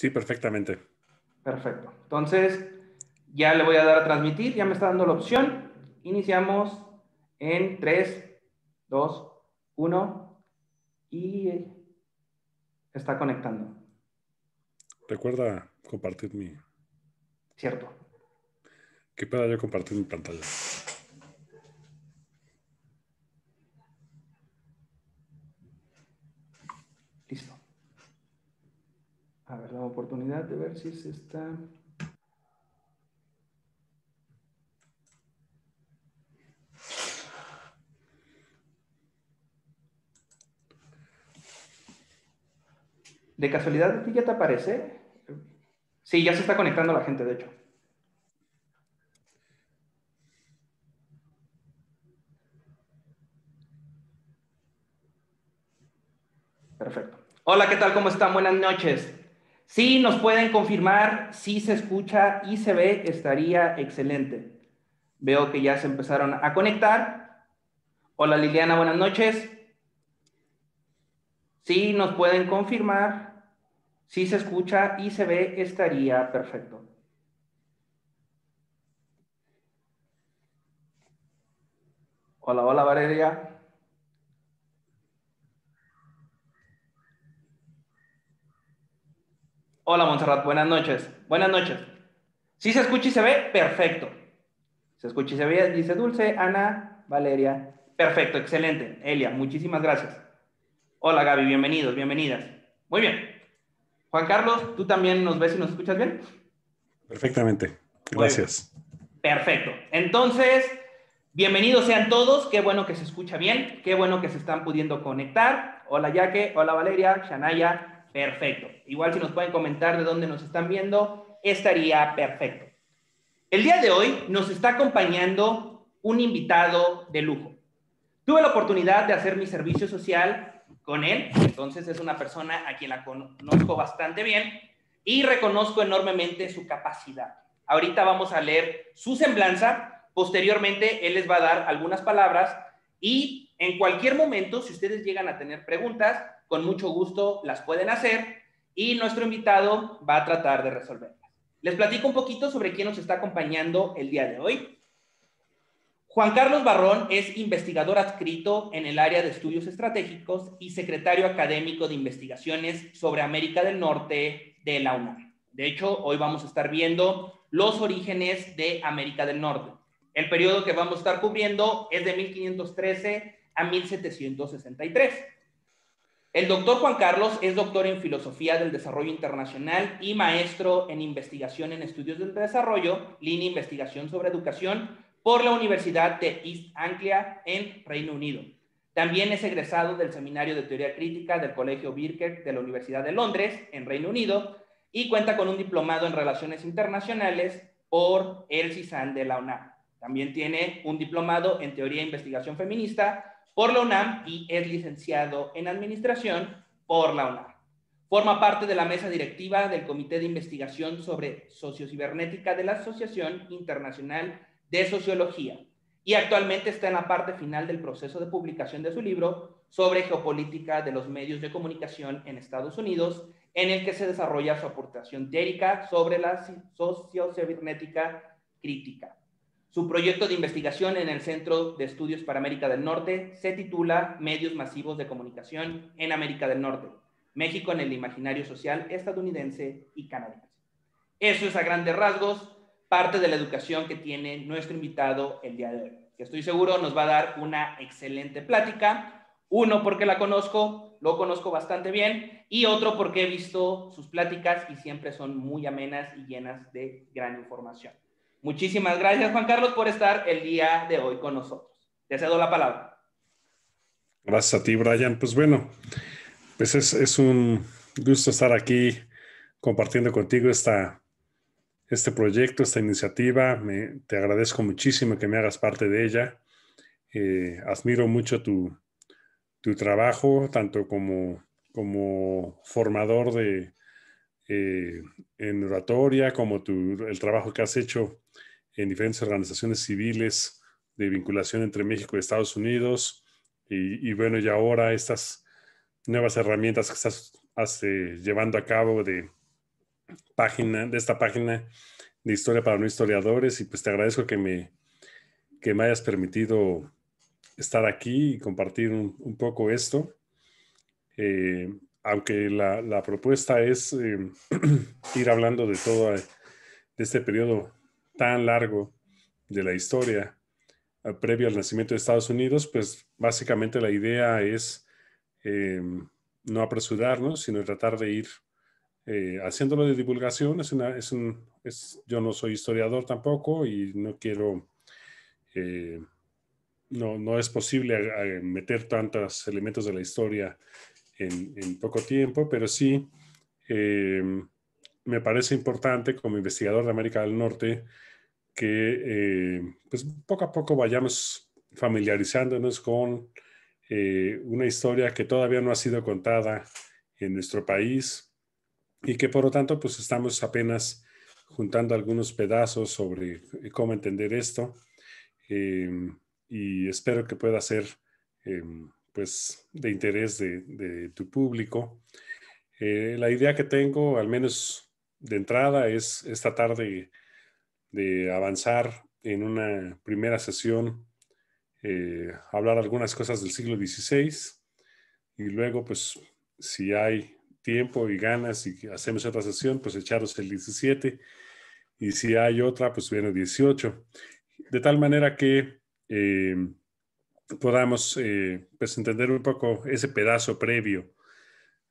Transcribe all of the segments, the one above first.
Sí, perfectamente. Perfecto. Entonces, ya le voy a dar a transmitir, ya me está dando la opción. Iniciamos en 3, 2, 1 y está conectando. Recuerda compartir mi... Cierto. Que pueda yo compartir mi pantalla. A ver, la oportunidad de ver si se está... ¿De casualidad a ya te aparece? Sí, ya se está conectando la gente, de hecho. Perfecto. Hola, ¿qué tal? ¿Cómo están? Buenas noches. Si nos pueden confirmar si se escucha y se ve, estaría excelente. Veo que ya se empezaron a conectar. Hola Liliana, buenas noches. Si nos pueden confirmar, si se escucha y se ve, estaría perfecto. Hola, hola Valeria. Hola Montserrat, buenas noches. Buenas noches. Si se escucha y se ve, perfecto. Se escucha y se ve, dice Dulce, Ana, Valeria. Perfecto, excelente. Elia, muchísimas gracias. Hola Gaby, bienvenidos, bienvenidas. Muy bien. Juan Carlos, ¿tú también nos ves y nos escuchas bien? Perfectamente, gracias. Perfecto. Entonces, bienvenidos sean todos. Qué bueno que se escucha bien, qué bueno que se están pudiendo conectar. Hola Yaque, hola Valeria, Shanaya, perfecto. Igual si nos pueden comentar de dónde nos están viendo, estaría perfecto. El día de hoy nos está acompañando un invitado de lujo. Tuve la oportunidad de hacer mi servicio social con él, entonces es una persona a quien la conozco bastante bien y reconozco enormemente su capacidad. Ahorita vamos a leer su semblanza, posteriormente él les va a dar algunas palabras y en cualquier momento, si ustedes llegan a tener preguntas, con mucho gusto las pueden hacer y nuestro invitado va a tratar de resolverlas. Les platico un poquito sobre quién nos está acompañando el día de hoy. Juan Carlos Barrón es investigador adscrito en el área de estudios estratégicos y secretario académico de investigaciones sobre América del Norte de la UNAM. De hecho, hoy vamos a estar viendo los orígenes de América del Norte. El periodo que vamos a estar cubriendo es de 1513 a 1763. El doctor Juan Carlos es doctor en Filosofía del Desarrollo Internacional y maestro en Investigación en Estudios del Desarrollo, línea Investigación sobre Educación, por la Universidad de East Anglia en Reino Unido. También es egresado del Seminario de Teoría Crítica del Colegio Birker de la Universidad de Londres en Reino Unido y cuenta con un diplomado en Relaciones Internacionales por El CISAN de la UNAM. También tiene un diplomado en teoría e investigación feminista por la UNAM y es licenciado en administración por la UNAM. Forma parte de la mesa directiva del Comité de Investigación sobre Sociocibernética de la Asociación Internacional de Sociología y actualmente está en la parte final del proceso de publicación de su libro sobre geopolítica de los medios de comunicación en Estados Unidos, en el que se desarrolla su aportación teórica sobre la sociocibernética crítica. Su proyecto de investigación en el Centro de Estudios para América del Norte se titula Medios Masivos de Comunicación en América del Norte, México en el Imaginario Social Estadounidense y Canadiense. Eso es a grandes rasgos parte de la educación que tiene nuestro invitado el día de hoy, que estoy seguro nos va a dar una excelente plática. Uno, porque la conozco, lo conozco bastante bien, y otro, porque he visto sus pláticas y siempre son muy amenas y llenas de gran información. Muchísimas gracias, Juan Carlos, por estar el día de hoy con nosotros. Te cedo la palabra. Gracias a ti, Brian. Pues bueno, pues es, un gusto estar aquí compartiendo contigo esta, este proyecto, esta iniciativa. te agradezco muchísimo que me hagas parte de ella. Eh, admiro mucho tu, tu, trabajo, tanto como, como formador de, eh, en oratoria, como tu, el trabajo que has hecho en diferentes organizaciones civiles de vinculación entre México y Estados Unidos. Y, bueno, y ahora estas nuevas herramientas que estás eh, llevando a cabo de, página, de esta página de historia para los historiadores. Y pues te agradezco que me, que me hayas permitido estar aquí y compartir un, poco esto. Eh, aunque la, propuesta es em, ir hablando de todo eh, de este periodo tan largo de la historia eh, previo al nacimiento de Estados Unidos, pues básicamente la idea es em, no apresurarnos, sino tratar de ir eh, haciéndolo de divulgación. Es es yo no soy historiador tampoco y no quiero... no, no es posible meter tantos elementos de la historia en, poco tiempo, pero sí eh, me parece importante como investigador de América del Norte que eh, pues poco a poco vayamos familiarizándonos con eh, una historia que todavía no ha sido contada en nuestro país y que por lo tanto pues estamos apenas juntando algunos pedazos sobre cómo entender esto y espero que pueda ser em, pues, de interés de, tu público. Eh, la idea que tengo, al menos de entrada, es esta tarde de avanzar en una primera sesión, eh, hablar algunas cosas del siglo XVI y luego, pues, si hay tiempo y ganas y hacemos otra sesión, pues echaros el 17 y si hay otra, pues viene 18. De tal manera que eh, podamos eh, pues entender un poco ese pedazo previo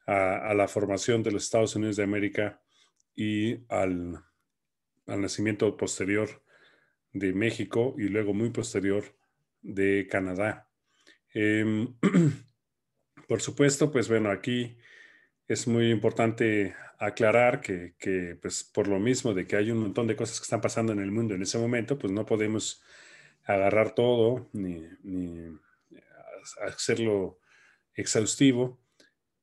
a, la formación de los Estados Unidos de América y al, al nacimiento posterior de México y luego muy posterior de Canadá. Em, por supuesto, pues bueno, aquí es muy importante aclarar que, que, pues por lo mismo de que hay un montón de cosas que están pasando en el mundo en ese momento, pues no podemos agarrar todo, ni, hacerlo exhaustivo,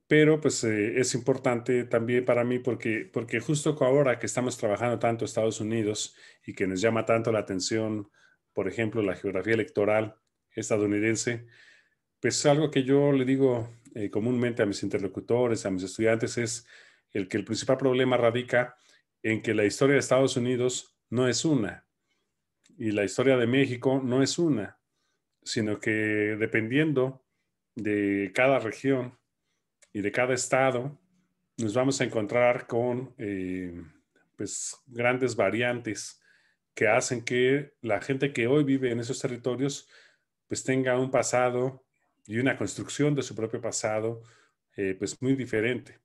pero pues eh, es importante también para mí porque, porque justo ahora que estamos trabajando tanto Estados Unidos y que nos llama tanto la atención, por ejemplo, la geografía electoral estadounidense, pues algo que yo le digo eh, comúnmente a mis interlocutores, a mis estudiantes, es el que el principal problema radica en que la historia de Estados Unidos no es una, y la historia de México no es una, sino que dependiendo de cada región y de cada estado, nos vamos a encontrar con eh, pues, grandes variantes que hacen que la gente que hoy vive en esos territorios pues tenga un pasado y una construcción de su propio pasado eh, pues muy diferente.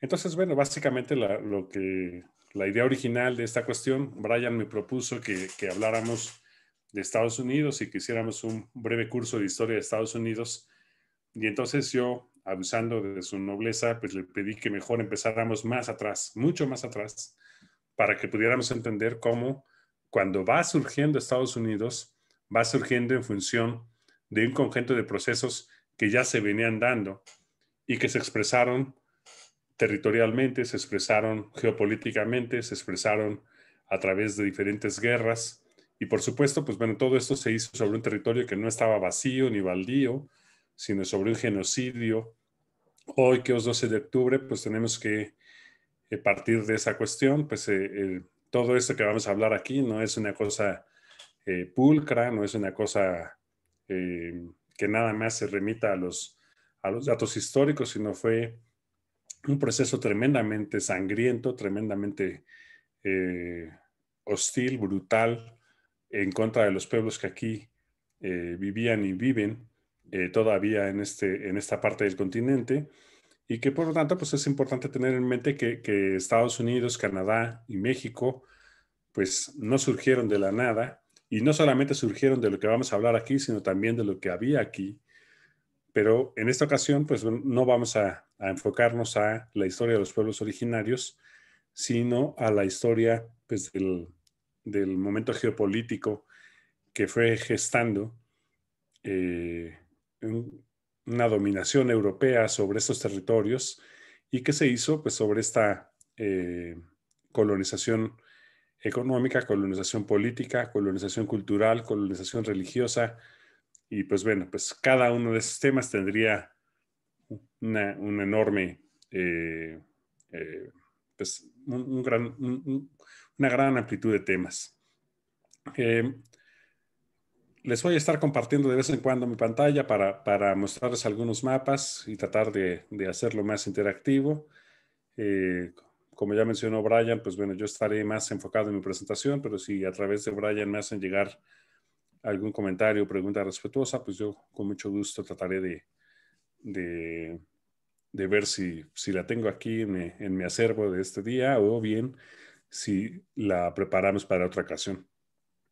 Entonces, bueno, básicamente lo que la idea original de esta cuestión, Brian me propuso que, habláramos de Estados Unidos y que hiciéramos un breve curso de historia de Estados Unidos. Y entonces yo, abusando de su nobleza, pues le pedí que mejor empezáramos más atrás, mucho más atrás, para que pudiéramos entender cómo cuando va surgiendo Estados Unidos, va surgiendo en función de un conjunto de procesos que ya se venían dando y que se expresaron territorialmente, se expresaron geopolíticamente, se expresaron a través de diferentes guerras. Y por supuesto, pues bueno, todo esto se hizo sobre un territorio que no estaba vacío ni baldío, sino sobre un genocidio. Hoy que es 12 de octubre, pues tenemos que eh, partir de esa cuestión, pues eh, todo esto que vamos a hablar aquí no es una cosa eh, pulcra, no es una cosa que nada más se remita a los, a los datos históricos, sino fue un proceso tremendamente sangriento, tremendamente eh, hostil, brutal, en contra de los pueblos que aquí eh, vivían y viven eh, todavía en, este, en esta parte del continente. Y que por lo tanto, pues es importante tener en mente que, Estados Unidos, Canadá y México, pues no surgieron de la nada. Y no solamente surgieron de lo que vamos a hablar aquí, sino también de lo que había aquí pero en esta ocasión, pues no vamos a, enfocarnos a la historia de los pueblos originarios, sino a la historia pues, del, momento geopolítico que fue gestando eh, una dominación europea sobre estos territorios y que se hizo pues, sobre esta eh, colonización económica, colonización política, colonización cultural, colonización religiosa, y pues bueno, pues cada uno de esos temas tendría una, un enorme, eh, eh, pues un, gran, una gran amplitud de temas. Eh, les voy a estar compartiendo de vez en cuando mi pantalla para, para mostrarles algunos mapas y tratar de, de hacerlo más interactivo. como ya mencionó Brian, pues bueno, yo estaré más enfocado en mi presentación, pero si a través de Brian me hacen llegar algún comentario o pregunta respetuosa, pues yo con mucho gusto trataré de, de, ver si, si, la tengo aquí en mi, en mi, acervo de este día o bien si la preparamos para otra ocasión.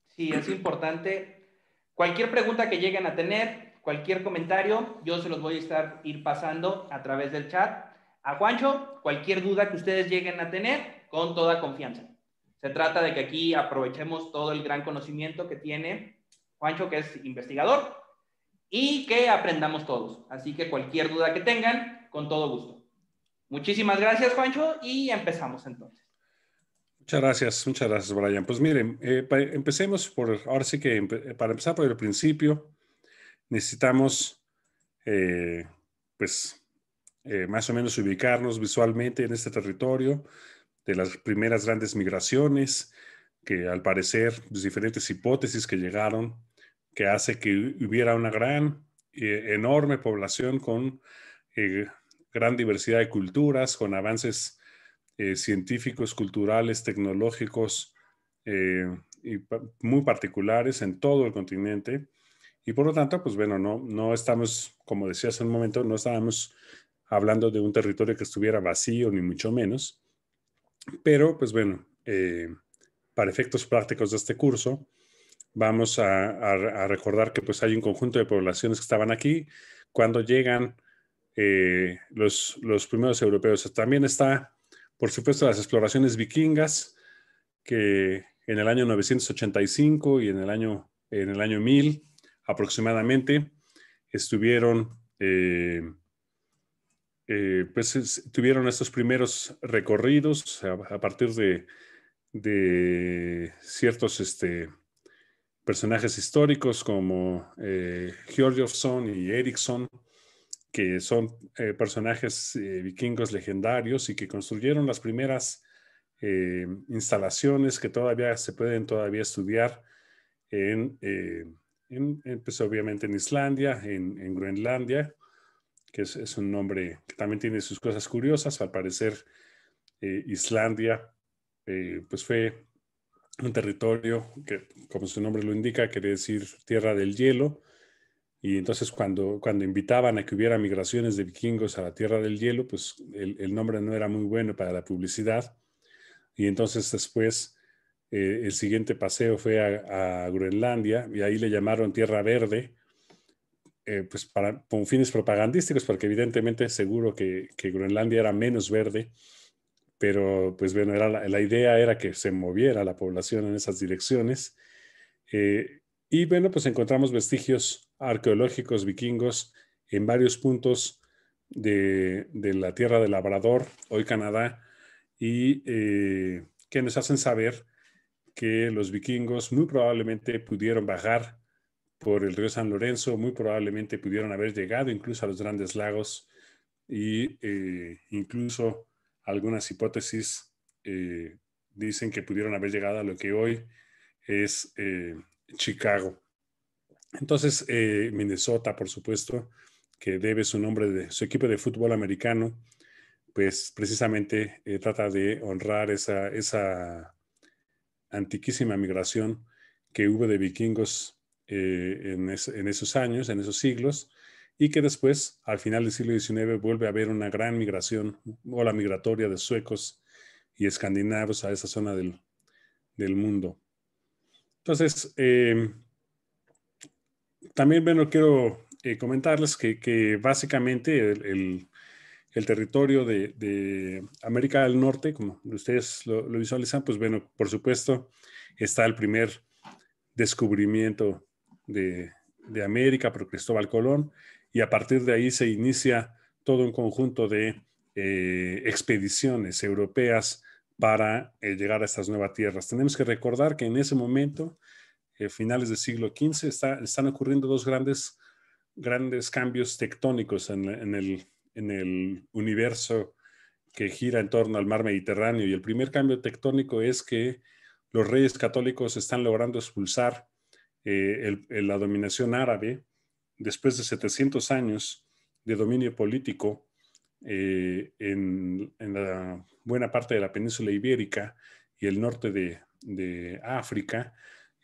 Sí, es importante. Cualquier pregunta que lleguen a tener, cualquier comentario, yo se los voy a estar ir pasando a través del chat. A Juancho, cualquier duda que ustedes lleguen a tener, con toda confianza. Se trata de que aquí aprovechemos todo el gran conocimiento que tiene Juancho, que es investigador, y que aprendamos todos. Así que cualquier duda que tengan, con todo gusto. Muchísimas gracias, Juancho, y empezamos entonces. Muchas gracias, muchas gracias, Brian. Pues miren, eh, empecemos por, ahora sí que para empezar por el principio, necesitamos, eh, pues, eh, más o menos ubicarnos visualmente en este territorio de las primeras grandes migraciones, que al parecer, pues, diferentes hipótesis que llegaron que hace que hubiera una gran, y eh, enorme población con eh, gran diversidad de culturas, con avances eh, científicos, culturales, tecnológicos y muy particulares en todo el continente. Y por lo tanto, pues bueno, no, no estamos, como decía hace un momento, no estábamos hablando de un territorio que estuviera vacío, ni mucho menos. Pero, pues bueno, para efectos prácticos de este curso, vamos a, recordar que pues hay un conjunto de poblaciones que estaban aquí cuando llegan eh, los, primeros europeos. También está, por supuesto, las exploraciones vikingas, que en el año 985 y en el año, en el año 1000 aproximadamente estuvieron, eh, eh, pues tuvieron estos primeros recorridos a, a partir de, de ciertos, este, personajes históricos como eh, y Ericsson, que son eh, personajes eh, vikingos legendarios y que construyeron las primeras eh, instalaciones que todavía se pueden todavía estudiar en, pues, obviamente en Islandia, en, Groenlandia, que es, es, un nombre que también tiene sus cosas curiosas. Al parecer, Islandia pues fue un territorio que, como su nombre lo indica, quiere decir tierra del hielo. Y entonces cuando, cuando invitaban a que hubiera migraciones de vikingos a la tierra del hielo, pues el, nombre no era muy bueno para la publicidad. Y entonces después eh, el siguiente paseo fue a, Groenlandia y ahí le llamaron Tierra Verde, eh, pues para, con fines propagandísticos, porque evidentemente seguro que, que Groenlandia era menos verde pero pues bueno, la, idea era que se moviera la población en esas direcciones. Eh, y bueno, pues encontramos vestigios arqueológicos vikingos en varios puntos de, la tierra del Labrador, hoy Canadá, y eh, que nos hacen saber que los vikingos muy probablemente pudieron bajar por el río San Lorenzo, muy probablemente pudieron haber llegado incluso a los grandes lagos y eh, incluso algunas hipótesis eh, dicen que pudieron haber llegado a lo que hoy es eh, Chicago. Entonces, eh, Minnesota, por supuesto, que debe su nombre de su equipo de fútbol americano, pues precisamente trata de honrar esa, antiquísima migración que hubo de vikingos en esos años, en esos siglos, y que después, al final del siglo XIX, vuelve a haber una gran migración, o la migratoria de suecos y escandinavos a esa zona del, del mundo. Entonces, eh, también bueno, quiero eh, comentarles que, básicamente el, el, territorio de, de, América del Norte, como ustedes lo, lo, visualizan, pues bueno, por supuesto está el primer descubrimiento de, de América por Cristóbal Colón, y a partir de ahí se inicia todo un conjunto de eh, expediciones europeas para eh, llegar a estas nuevas tierras. Tenemos que recordar que en ese momento, eh, finales del siglo XV, están ocurriendo dos grandes, grandes cambios tectónicos en, el, universo que gira en torno al mar Mediterráneo. Y el primer cambio tectónico es que los reyes católicos están logrando expulsar la dominación árabe después de 700 años de dominio político eh, en, la buena parte de la península ibérica y el norte de, África,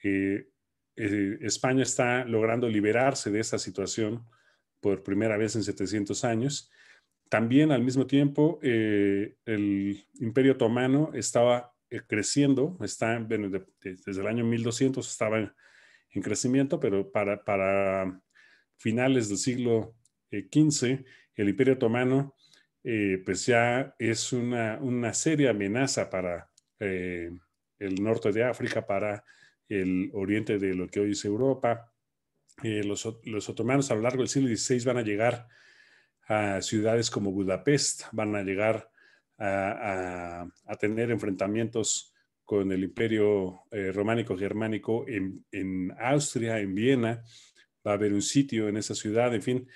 eh, eh, España está logrando liberarse de esta situación por primera vez en 700 años. También al mismo tiempo, el imperio otomano estaba creciendo, está, desde el año 1200 estaba en, crecimiento, pero para finales del siglo XV, eh, el Imperio Otomano, eh, pues ya es una, una seria amenaza para eh, el norte de África, para el oriente de lo que hoy es Europa. los, otomanos a lo largo del siglo XVI van a llegar a ciudades como Budapest, van a llegar a, tener enfrentamientos con el imperio románico germánico en, en Austria, en Viena, va a haber un sitio en esa ciudad, en fin.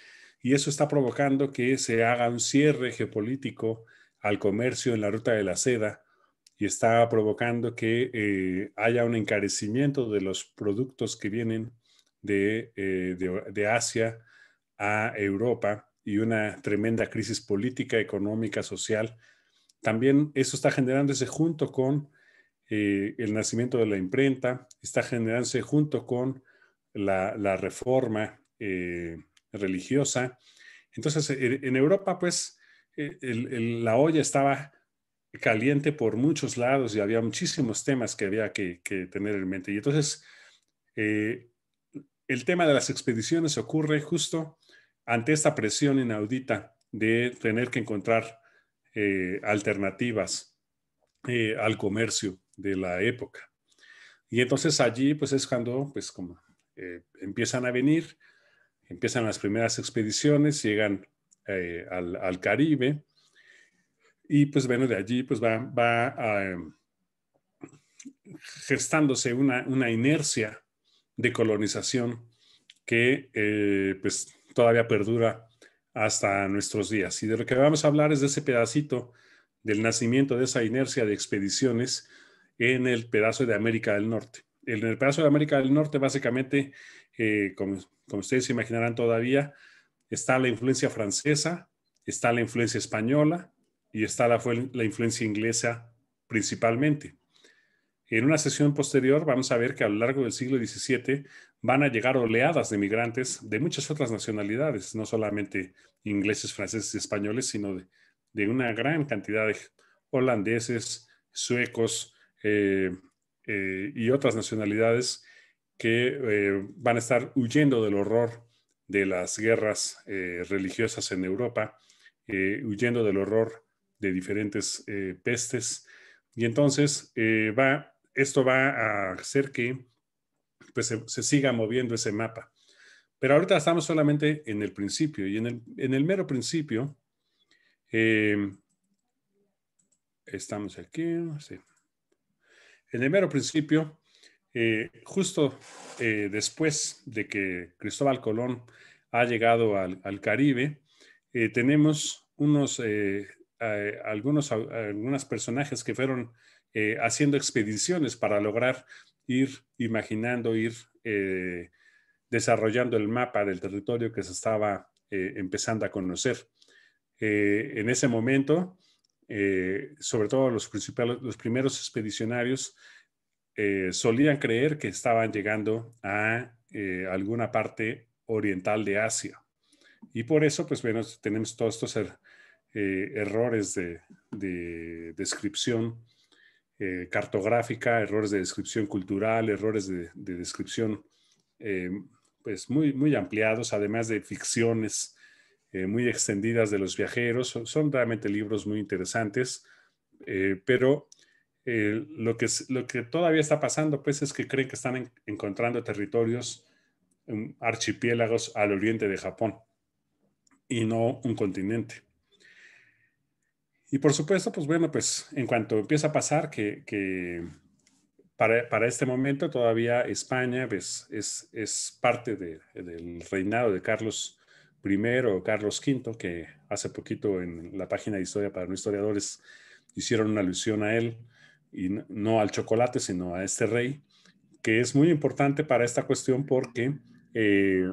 Y eso está provocando que se haga un cierre geopolítico al comercio en la ruta de la seda y está provocando que eh, haya un encarecimiento de los productos que vienen eh, de, Asia a Europa y una tremenda crisis política, económica, social. También eso está generándose junto con eh, el nacimiento de la imprenta, está generándose junto con la, reforma eh, religiosa. Entonces, en Europa, pues, eh, la olla estaba caliente por muchos lados y había muchísimos temas que había que, tener en mente. Y entonces, eh, el tema de las expediciones ocurre justo ante esta presión inaudita de tener que encontrar alternativas al comercio de la época. Y entonces allí, pues es cuando, pues como eh, empiezan a venir, empiezan las primeras expediciones, llegan eh, al, Caribe y pues bueno, de allí pues va, em, gestándose una, una, inercia de colonización que eh, pues todavía perdura hasta nuestros días. Y de lo que vamos a hablar es de ese pedacito del nacimiento de esa inercia de expediciones en el pedazo de América del Norte en el pedazo de América del Norte, básicamente, eh, como, ustedes se imaginarán todavía, está la influencia francesa, está la influencia española y está la, la influencia inglesa principalmente. En una sesión posterior vamos a ver que a lo largo del siglo XVII van a llegar oleadas de migrantes de muchas otras nacionalidades, no solamente ingleses, franceses y españoles, sino de, una gran cantidad de holandeses, suecos, eh, eh, y otras nacionalidades que eh, van a estar huyendo del horror de las guerras eh, religiosas en Europa, huyendo del horror de diferentes pestes. Y entonces va, esto va a hacer que pues, se, siga moviendo ese mapa. Pero ahorita estamos solamente en el principio y en el, en el mero principio estamos aquí. Sí en el mero principio, eh, justo eh, después de que Cristóbal Colón ha llegado al, Caribe, eh, tenemos unos, algunos personajes que fueron haciendo expediciones para lograr ir imaginando, ir desarrollando el mapa del territorio que se estaba empezando a conocer. en ese momento, eh, sobre todo los, principales, los primeros expedicionarios, eh, solían creer que estaban llegando a eh, alguna parte oriental de Asia. Y por eso, pues tenemos todos estos er, errores de, descripción cartográfica, errores de descripción cultural, errores de, descripción, pues muy, muy ampliados, además de ficciones eh, muy extendidas de los viajeros. Son, realmente libros muy interesantes, eh, pero eh, lo, que, lo que todavía está pasando pues es que creen que están encontrando territorios, mm, archipiélagos al oriente de Japón y no un continente. Y por supuesto, pues bueno, pues en cuanto empieza a pasar que, para, este momento todavía España pues, es, parte del reinado de Carlos primero Carlos V, que hace poquito en la página de Historia para no historiadores hicieron una alusión a él, y no al chocolate, sino a este rey, que es muy importante para esta cuestión porque eh,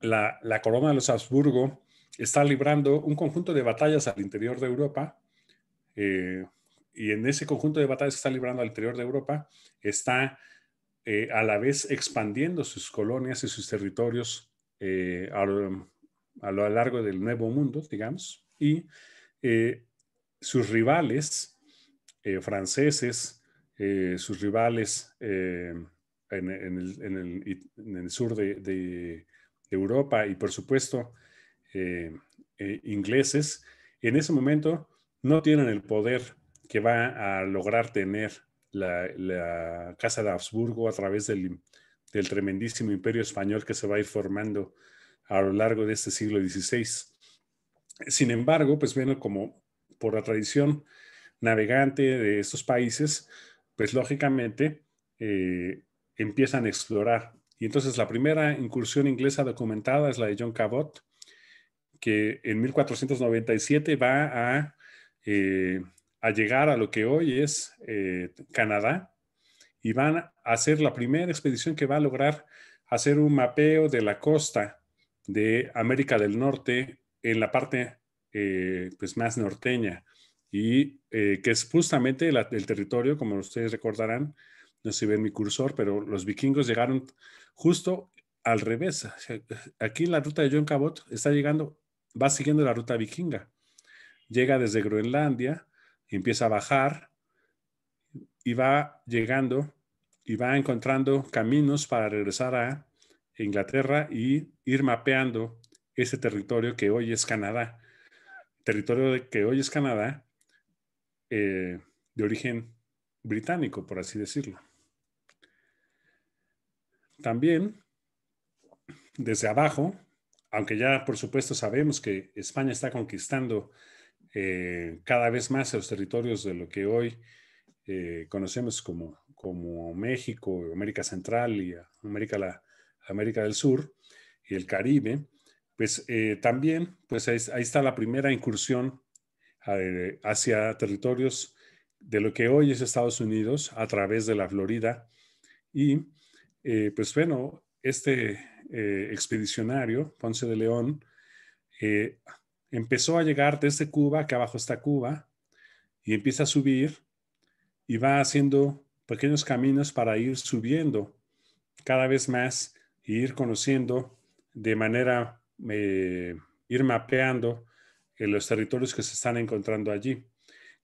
la, corona de los Habsburgo está librando un conjunto de batallas al interior de Europa. Eh, y en ese conjunto de batallas que está librando al interior de Europa está eh, a la vez expandiendo sus colonias y sus territorios eh, a, lo, largo del Nuevo Mundo, digamos, y eh, sus rivales franceses, sus rivales en, el, sur de, de, Europa y por supuesto ingleses, en ese momento no tienen el poder que va a lograr tener la, Casa de Habsburgo a través del, tremendísimo imperio español que se va a ir formando a lo largo de este siglo XVI. Sin embargo, pues bueno, como por la tradición navegante de estos países, pues lógicamente eh, empiezan a explorar. Y entonces la primera incursión inglesa documentada es la de John Cabot, que en 1497 va a eh, a llegar a lo que hoy es eh, Canadá y van a hacer la primera expedición que va a lograr hacer un mapeo de la costa de América del Norte en la parte eh, pues más norteña y eh, que es justamente el territorio, como ustedes recordarán, no se ve mi cursor, pero los vikingos llegaron justo al revés. Aquí la ruta de John Cabot está llegando, va siguiendo la ruta vikinga. Llega desde Groenlandia, empieza a bajar y va llegando y va encontrando caminos para regresar a Inglaterra y ir mapeando ese territorio que hoy es Canadá. Territorio que hoy es Canadá eh, de origen británico, por así decirlo. También, desde abajo, aunque ya por supuesto sabemos que España está conquistando eh, cada vez más a los territorios de lo que hoy eh, conocemos como, como México, América Central y América, la, América del Sur y el Caribe, pues eh, también pues ahí, ahí, está la primera incursión hacia territorios de lo que hoy es Estados Unidos a través de la Florida. Y pues bueno, este expedicionario, Ponce de León, empezó a llegar desde Cuba, que abajo está Cuba, y empieza a subir y va haciendo pequeños caminos para ir subiendo cada vez más e ir conociendo de manera, eh, ir mapeando eh, los territorios que se están encontrando allí.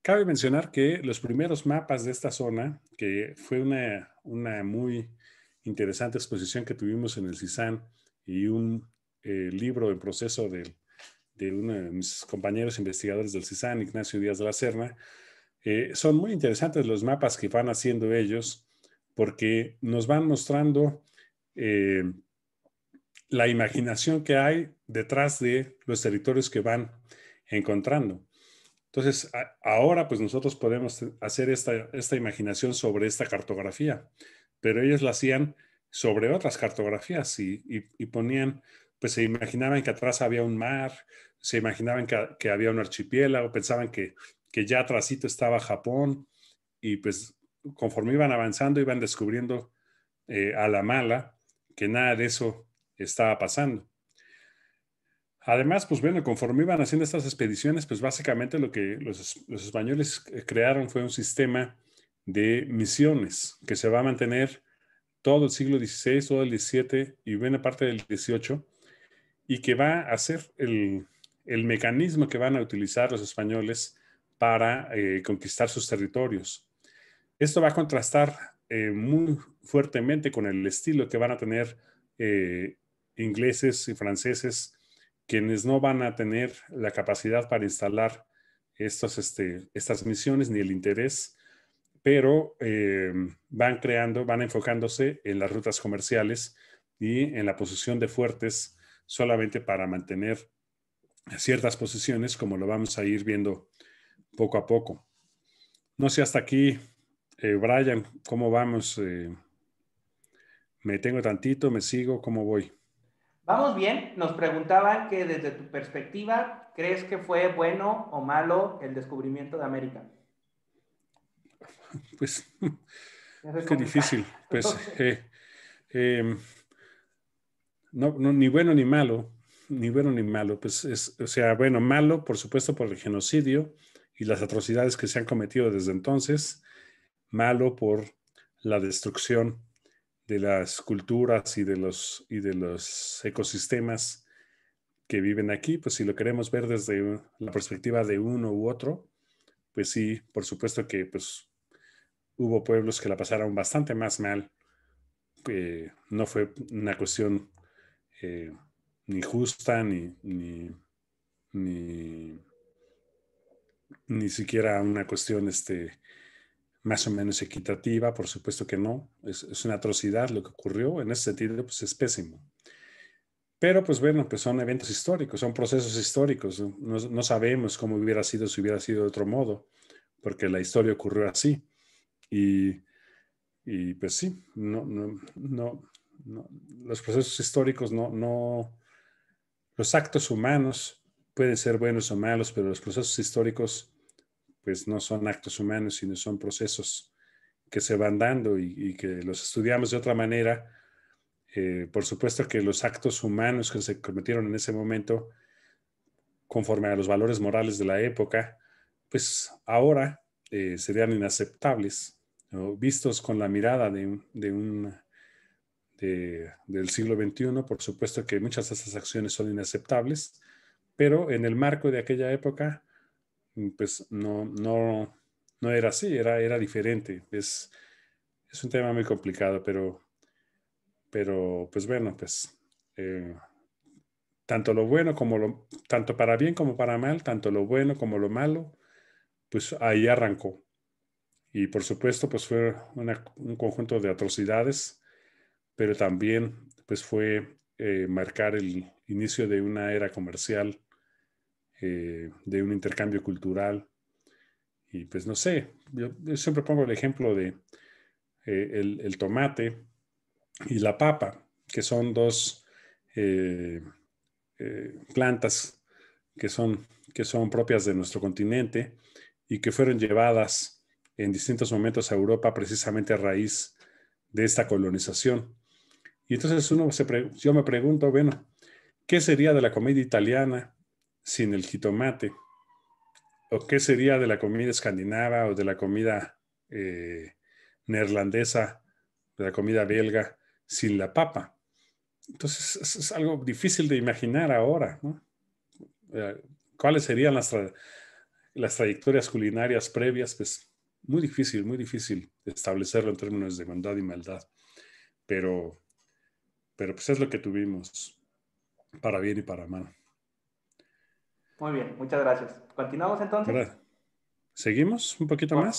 Cabe mencionar que los primeros mapas de esta zona, que fue una, muy interesante exposición que tuvimos en el CISAN y un eh, libro en proceso del de uno de mis compañeros investigadores del CISAN, Ignacio Díaz de la Serna, eh, son muy interesantes los mapas que van haciendo ellos porque nos van mostrando eh, la imaginación que hay detrás de los territorios que van encontrando. Entonces, ahora pues nosotros podemos hacer esta, esta imaginación sobre esta cartografía, pero ellos la hacían sobre otras cartografías y, y ponían pues se imaginaban que atrás había un mar, se imaginaban que, había un archipiélago, pensaban que, ya atrásito estaba Japón y pues conforme iban avanzando iban descubriendo eh, a la mala que nada de eso estaba pasando. Además, pues bueno, conforme iban haciendo estas expediciones, pues básicamente lo que los, españoles crearon fue un sistema de misiones que se va a mantener todo el siglo XVI, todo el XVII y buena parte del XVIII, y que va a ser el, mecanismo que van a utilizar los españoles para eh, conquistar sus territorios. Esto va a contrastar eh, muy fuertemente con el estilo que van a tener eh, ingleses y franceses, quienes no van a tener la capacidad para instalar este, estas misiones ni el interés, pero van creando, van enfocándose en las rutas comerciales y en la posición de fuertes solamente para mantener ciertas posiciones, como lo vamos a ir viendo poco a poco. No sé hasta aquí, eh, Brian, ¿cómo vamos? Eh, ¿Me tengo tantito? ¿Me sigo? ¿Cómo voy? Vamos bien. Nos preguntaban que desde tu perspectiva, ¿crees que fue bueno o malo el descubrimiento de América? Pues, qué difícil. Pues, eh, em, no, ni bueno ni malo, ni bueno ni malo. Pues o sea, bueno, malo, por supuesto, por el genocidio y las atrocidades que se han cometido desde entonces, malo por la destrucción de las culturas y de los, y de los ecosistemas que viven aquí, pues si lo queremos ver desde la perspectiva de uno u otro, pues sí, por supuesto que pues hubo pueblos que la pasaron bastante más mal, no fue una cuestión eh, ni justa, ni, ni, siquiera una cuestión este, más o menos equitativa, por supuesto que no, es, una atrocidad lo que ocurrió, en ese sentido pues es pésimo. Pero pues bueno, pues son eventos históricos, son procesos históricos, no, sabemos cómo hubiera sido si hubiera sido de otro modo, porque la historia ocurrió así. Y, y pues sí, no, no, no, los procesos históricos no, no, los actos humanos pueden ser buenos o malos, pero los procesos históricos pues no son actos humanos, sino son procesos que se van dando y, que los estudiamos de otra manera. Eh, por supuesto que los actos humanos que se cometieron en ese momento, conforme a los valores morales de la época, pues ahora eh, serían inaceptables, vistos con la mirada de un del siglo XXI. Por supuesto que muchas de esas acciones son inaceptables, pero en el marco de aquella época, mm, pues no, era así, era, era diferente. Es, un tema muy complicado, pero, pero pues bueno, pues eh, tanto lo bueno como lo, tanto para bien como para mal, tanto lo bueno como lo malo, pues ahí arrancó. Y por supuesto, pues fue un conjunto de atrocidades pero también pues fue eh, marcar el inicio de una era comercial, eh, de un intercambio cultural. Y pues no sé, yo, siempre pongo el ejemplo de eh, el, el, tomate y la papa, que son dos plantas que son, que son propias de nuestro continente y que fueron llevadas en distintos momentos a Europa precisamente a raíz de esta colonización. Y entonces uno se yo me pregunto, bueno, ¿qué sería de la comida italiana sin el jitomate? ¿O qué sería de la comida escandinava o de la comida eh, neerlandesa, de la comida belga sin la papa? Entonces es, algo difícil de imaginar ahora, ¿no? Eh, ¿Cuáles serían las, las trayectorias culinarias previas? Pues muy difícil, muy difícil establecerlo en términos de bondad y maldad. Pero pero pues es lo que tuvimos, para bien y para mal. Muy bien, muchas gracias. ¿Continuamos entonces? ¿Seguimos un poquito más?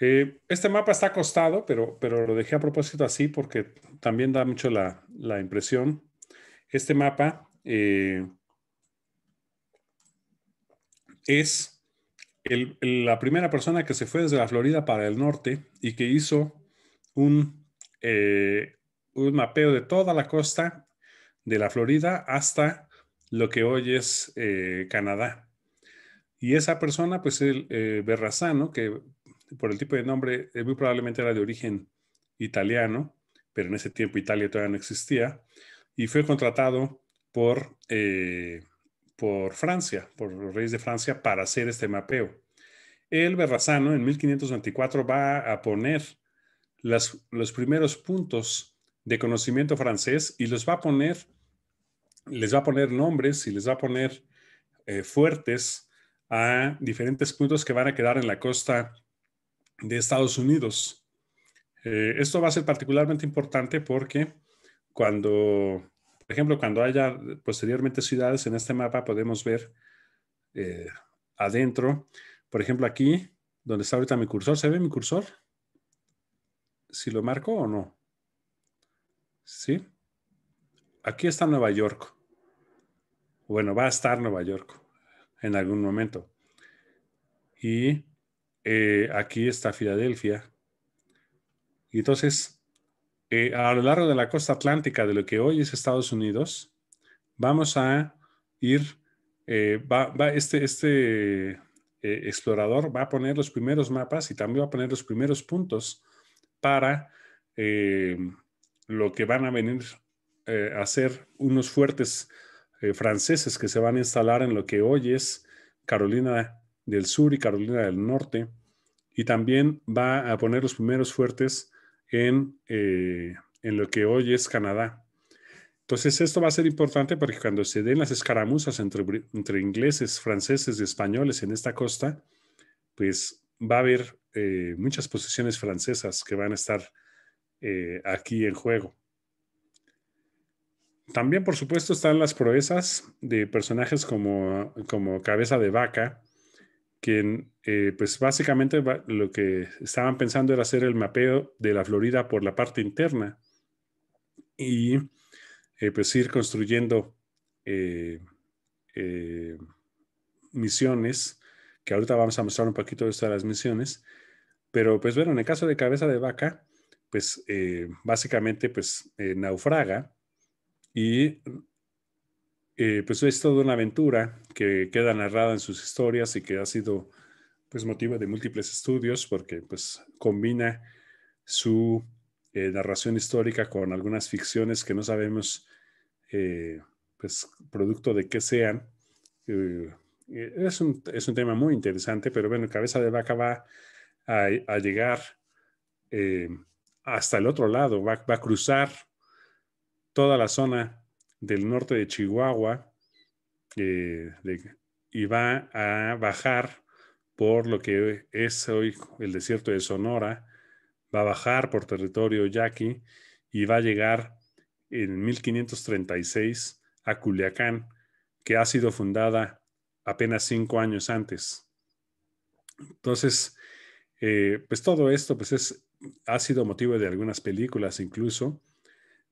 Eh, este mapa está acostado, pero, pero lo dejé a propósito así porque también da mucho la, impresión. Este mapa eh, es la primera persona que se fue desde la Florida para el norte y que hizo un eh, un mapeo de toda la costa de la Florida hasta lo que hoy es eh, Canadá. Y esa persona, pues el eh, Berrazano, que por el tipo de nombre eh, muy probablemente era de origen italiano, pero en ese tiempo Italia todavía no existía, y fue contratado por, por Francia, por los reyes de Francia, para hacer este mapeo. El Berrazano en 1524 va a poner los primeros puntos de conocimiento francés y los va a poner, les va a poner nombres y les va a poner eh, fuertes a diferentes puntos que van a quedar en la costa de Estados Unidos. Eh, esto va a ser particularmente importante porque cuando, por ejemplo, cuando haya posteriormente ciudades en este mapa, podemos ver eh, adentro, por ejemplo, aquí, donde está ahorita mi cursor, ¿se ve mi cursor? si lo marco o no. ¿Sí? Aquí está Nueva York. Bueno, va a estar Nueva York en algún momento. Y eh, aquí está Filadelfia. Y entonces, eh, a lo largo de la costa atlántica de lo que hoy es Estados Unidos, vamos a ir, eh, va, este, este explorador va a poner los primeros mapas y también va a poner los primeros puntos para eh, lo que van a venir eh, a ser unos fuertes eh, franceses que se van a instalar en lo que hoy es Carolina del Sur y Carolina del Norte. Y también va a poner los primeros fuertes en, lo que hoy es Canadá. Entonces esto va a ser importante porque cuando se den las escaramuzas entre ingleses, franceses y españoles en esta costa, pues va a haber eh, muchas posiciones francesas que van a estar eh, aquí en juego. También, por supuesto, están las proezas de personajes como, Cabeza de Vaca, quien, eh, pues básicamente lo que estaban pensando era hacer el mapeo de la Florida por la parte interna y pues ir construyendo misiones, que ahorita vamos a mostrar un poquito de estas de las misiones, pero pues bueno, en el caso de cabeza de vaca, pues eh, básicamente pues eh, naufraga y eh, pues es toda una aventura que queda narrada en sus historias y que ha sido pues motivo de múltiples estudios porque pues combina su narración histórica con algunas ficciones que no sabemos pues producto de qué sean. Es un, es, un, tema muy interesante, pero bueno, Cabeza de Vaca va a, llegar eh, hasta el otro lado, va, a cruzar toda la zona del norte de Chihuahua eh, y va a bajar por lo que es hoy el desierto de Sonora, va a bajar por territorio yaqui y va a llegar en 1536 a Culiacán, que ha sido fundada apenas cinco años antes. Entonces, eh, pues todo esto pues ha sido motivo de algunas películas incluso,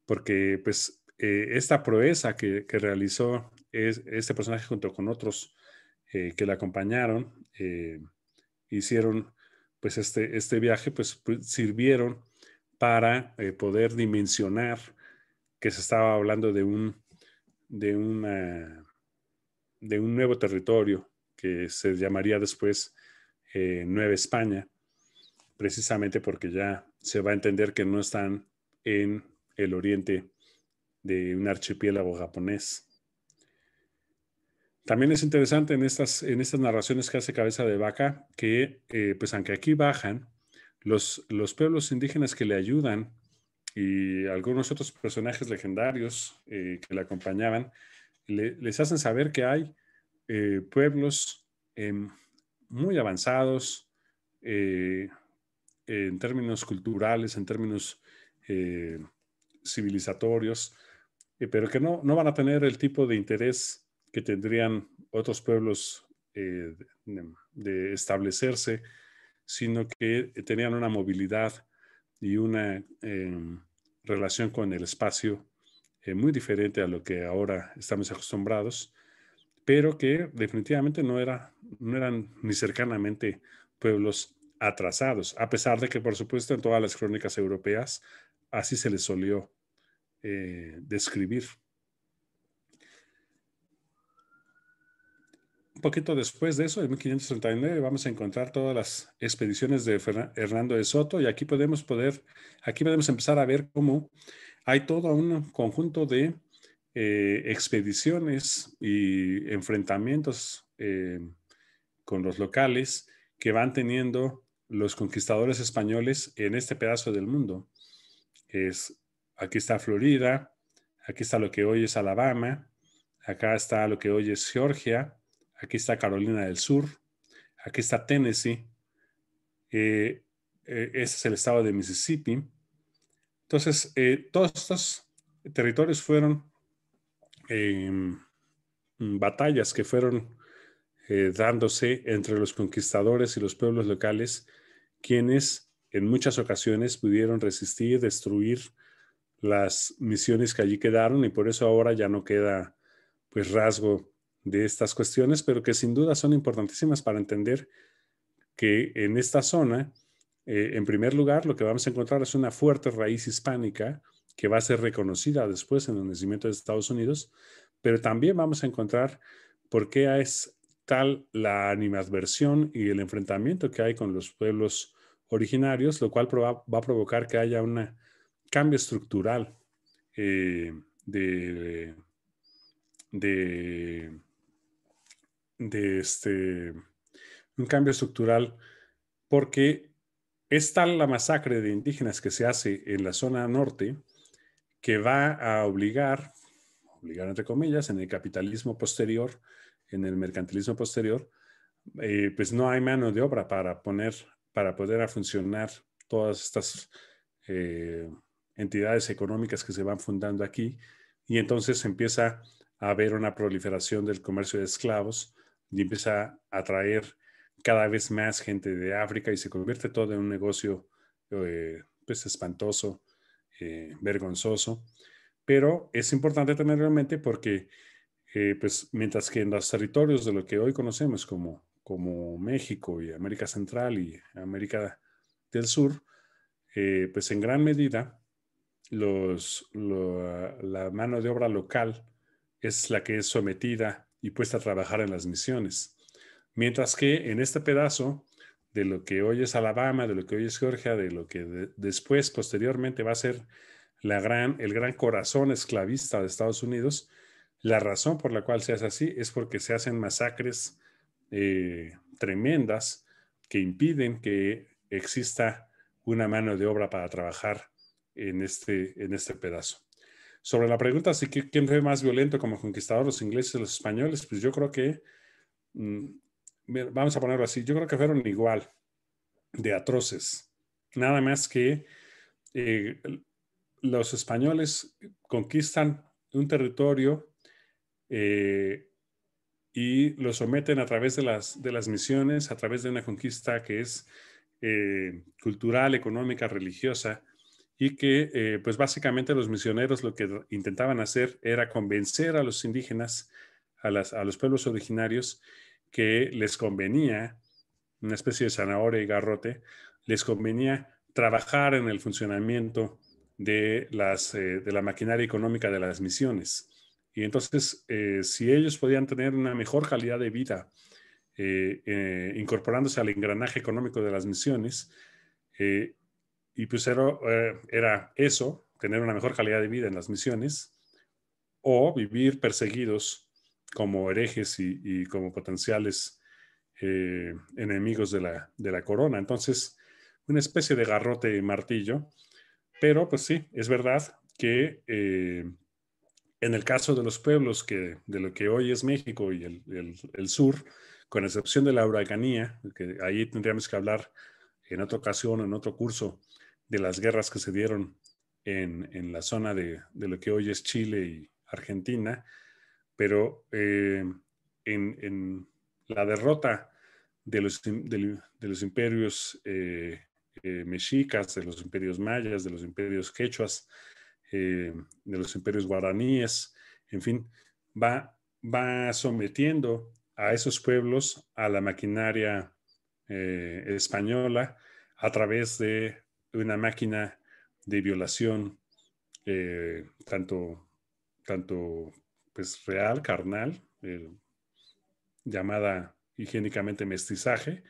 porque pues eh, esta proeza que, realizó este personaje junto con otros eh, que le acompañaron, hicieron pues este, este viaje, pues, pues sirvieron para poder dimensionar que se estaba hablando de un, de una, de un nuevo territorio que se llamaría después Nueva España, precisamente porque ya se va a entender que no están en el oriente de un archipiélago japonés. También es interesante en estas, en estas narraciones que hace Cabeza de Vaca que, eh, pues aunque aquí bajan, los, los pueblos indígenas que le ayudan y algunos otros personajes legendarios eh, que le acompañaban, les hacen saber que hay eh, pueblos em, muy avanzados, en términos culturales, en términos eh, civilizatorios, eh, pero que no, no van a tener el tipo de interés que tendrían otros pueblos eh, de, de, establecerse, sino que tenían una movilidad y una em, relación con el espacio muy diferente a lo que ahora estamos acostumbrados, pero que definitivamente no, era, no eran ni cercanamente pueblos atrasados, a pesar de que, por supuesto, en todas las crónicas europeas así se les solió eh, describir. Un poquito después de eso, en 1539, vamos a encontrar todas las expediciones de Hernando de Soto y aquí podemos poder, aquí podemos empezar a ver cómo hay todo un conjunto de eh, expediciones y enfrentamientos eh, con los locales que van teniendo los conquistadores españoles en este pedazo del mundo. Es, aquí está Florida, aquí está lo que hoy es Alabama, acá está lo que hoy es Georgia, aquí está Carolina del Sur, aquí está Tennessee, eh, eh, este es el estado de Mississippi. Entonces, eh, todos estos territorios fueron em, batallas que fueron dándose entre los conquistadores y los pueblos locales quienes en muchas ocasiones pudieron resistir, destruir las misiones que allí quedaron y por eso ahora ya no queda pues rasgo de estas cuestiones, pero que sin duda son importantísimas para entender que en esta zona, eh, en primer lugar, lo que vamos a encontrar es una fuerte raíz hispánica que va a ser reconocida después en el nacimiento de Estados Unidos, pero también vamos a encontrar por qué es tal la animadversión y el enfrentamiento que hay con los pueblos originarios, lo cual va a provocar que haya un cambio estructural eh, de, este, un cambio estructural porque es tal la masacre de indígenas que se hace en la zona norte que va a obligar, obligar entre comillas, en el capitalismo posterior, en el mercantilismo posterior, eh, pues no hay mano de obra para poner, para poder funcionar todas estas eh, entidades económicas que se van fundando aquí. Y entonces empieza a haber una proliferación del comercio de esclavos y empieza a atraer cada vez más gente de África y se convierte todo en un negocio eh, pues espantoso, vergonzoso. Pero es importante tenerlo en mente porque eh, pues mientras que en los territorios de lo que hoy conocemos como, México y América Central y América del Sur, eh, pues en gran medida la mano de obra local es la que es sometida y puesta a trabajar en las misiones. Mientras que en este pedazo de lo que hoy es Alabama, de lo que hoy es Georgia, de lo que después, posteriormente, va a ser el gran corazón esclavista de Estados Unidos, la razón por la cual se hace así es porque se hacen masacres eh, tremendas que impiden que exista una mano de obra para trabajar en este, en este pedazo. Sobre la pregunta, si quién fue más violento como conquistador, los ingleses o los españoles, pues yo creo que, mm, vamos a ponerlo así, yo creo que fueron igual de atroces. Nada más que eh, los españoles conquistan un territorio eh, y lo someten a través de las, de las misiones, a través de una conquista que es eh, cultural, económica, religiosa, y que eh, pues básicamente los misioneros lo que intentaban hacer era convencer a los indígenas, a, las, a los pueblos originarios, que les convenía, una especie de zanahoria y garrote, les convenía trabajar en el funcionamiento de, las, de la maquinaria económica de las misiones. Y entonces, eh, si ellos podían tener una mejor calidad de vida eh, eh, incorporándose al engranaje económico de las misiones, y pues era, eso, tener una mejor calidad de vida en las misiones, o vivir perseguidos como herejes y, como potenciales enemigos de la, de la corona. Entonces, una especie de garrote y martillo, pero pues sí, es verdad que en el caso de los pueblos que, de lo que hoy es México y el, sur, con excepción de la huracanía, que ahí tendríamos que hablar en otra ocasión, en otro curso, de las guerras que se dieron en, la zona de, lo que hoy es Chile y Argentina, pero eh, en, la derrota de los, imperios eh, eh, mexicas, de los imperios mayas, de los imperios quechuas, eh, de los imperios guaraníes, en fin, va, va sometiendo a esos pueblos a la maquinaria eh, española a través de una máquina de violación, eh, tanto, tanto pues, real, carnal, llamada higiénicamente mestizaje,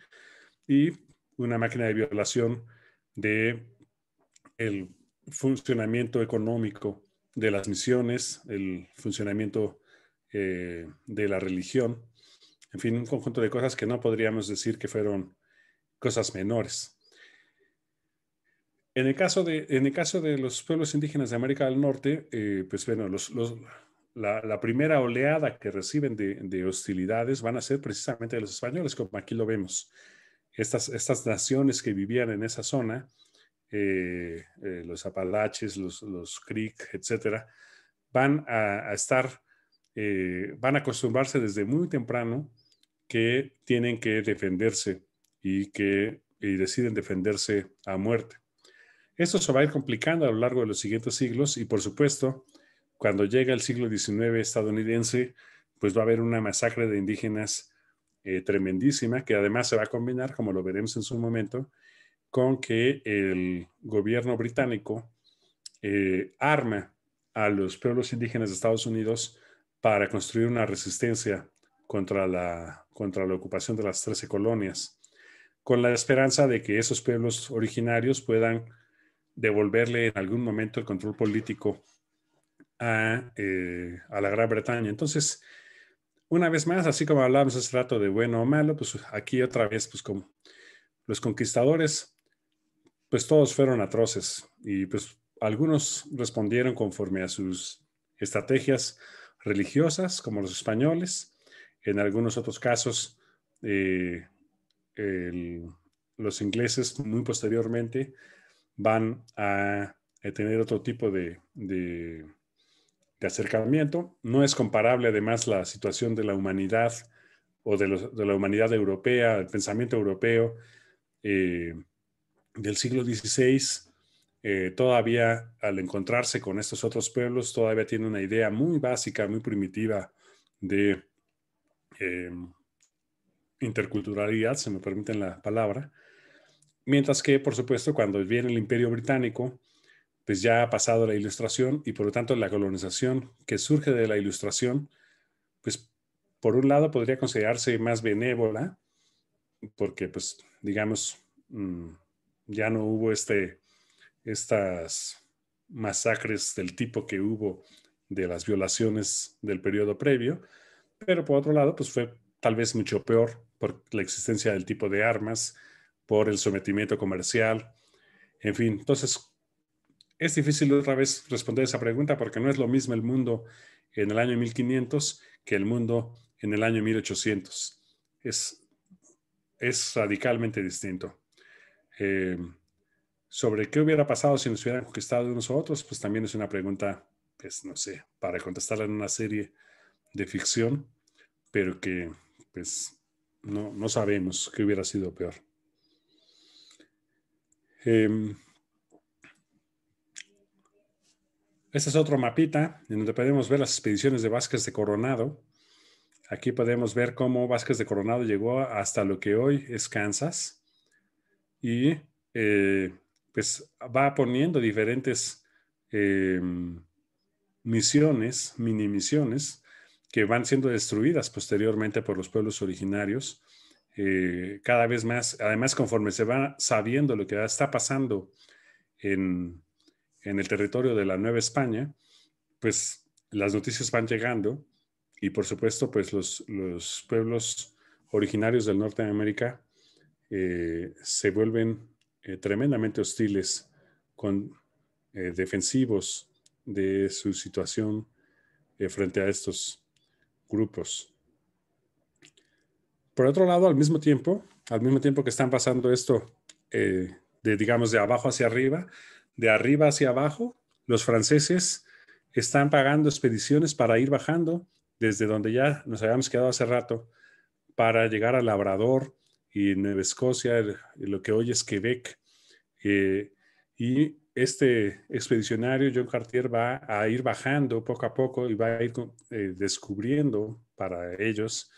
y una máquina de violación de el funcionamiento económico de las misiones, el funcionamiento eh, de la religión, en fin, un conjunto de cosas que no podríamos decir que fueron cosas menores. En el caso de, en el caso de los pueblos indígenas de América del Norte, eh, pues bueno, la, primera oleada que reciben de, hostilidades van a ser precisamente los españoles, como aquí lo vemos. Estas, estas naciones que vivían en esa zona, eh, eh, los Apalaches, los, los Creek, etcétera, van a, estar, eh, van a acostumbrarse desde muy temprano que tienen que defenderse y que deciden defenderse a muerte. Esto se va a ir complicando a lo largo de los siguientes siglos y por supuesto, cuando llega el siglo XIX estadounidense, pues va a haber una masacre de indígenas tremendísima que además se va a combinar, como lo veremos en su momento, con que el gobierno británico eh, arma a los pueblos indígenas de Estados Unidos para construir una resistencia contra la, contra la ocupación de las 13 colonias, con la esperanza de que esos pueblos originarios puedan devolverle en algún momento el control político a, eh, a la Gran Bretaña. Entonces, una vez más, así como hablábamos hace rato de bueno o malo, pues aquí otra vez, pues como los conquistadores pues todos fueron atroces y pues algunos respondieron conforme a sus estrategias religiosas, como los españoles. En algunos otros casos, eh, los ingleses muy posteriormente van a, tener otro tipo de, acercamiento. No es comparable además la situación de la humanidad o de, la humanidad europea, el pensamiento europeo. Eh, del siglo XVI, eh, todavía al encontrarse con estos otros pueblos, todavía tiene una idea muy básica, muy primitiva de eh, interculturalidad, se me permiten la palabra. Mientras que, por supuesto, cuando viene el imperio británico, pues ya ha pasado la ilustración y por lo tanto la colonización que surge de la ilustración, pues por un lado podría considerarse más benévola, porque pues digamos, mm, ya no hubo este, estas masacres del tipo que hubo de las violaciones del periodo previo, pero por otro lado, pues fue tal vez mucho peor por la existencia del tipo de armas, por el sometimiento comercial, en fin, entonces es difícil otra vez responder esa pregunta porque no es lo mismo el mundo en el año 1500 que el mundo en el año 1800. es radicalmente distinto. Em, sobre qué hubiera pasado si nos hubieran conquistado unos u otros, pues también es una pregunta, pues no sé, para contestarla en una serie de ficción, pero que pues no, no sabemos qué hubiera sido peor. Em, este es otro mapita en donde podemos ver las expediciones de Vázquez de Coronado. Aquí podemos ver cómo Vázquez de Coronado llegó hasta lo que hoy es Kansas y eh, pues va poniendo diferentes em, misiones, mini misiones, que van siendo destruidas posteriormente por los pueblos originarios, eh, cada vez más, además conforme se va sabiendo lo que está pasando en, el territorio de la Nueva España, pues las noticias van llegando y por supuesto pues los, los pueblos originarios del norte de América eh, se vuelven eh, tremendamente hostiles con eh, defensivos de su situación frente a estos grupos. Por otro lado, al mismo tiempo, al mismo tiempo que están pasando esto de, digamos, de abajo hacia arriba, de arriba hacia abajo, los franceses están pagando expediciones para ir bajando desde donde ya nos habíamos quedado hace rato, para llegar a Labrador, y Nueva Escocia, lo que hoy es Quebec. Eh, y este expedicionario, John Cartier, va a ir bajando poco a poco y va a ir eh, descubriendo para ellos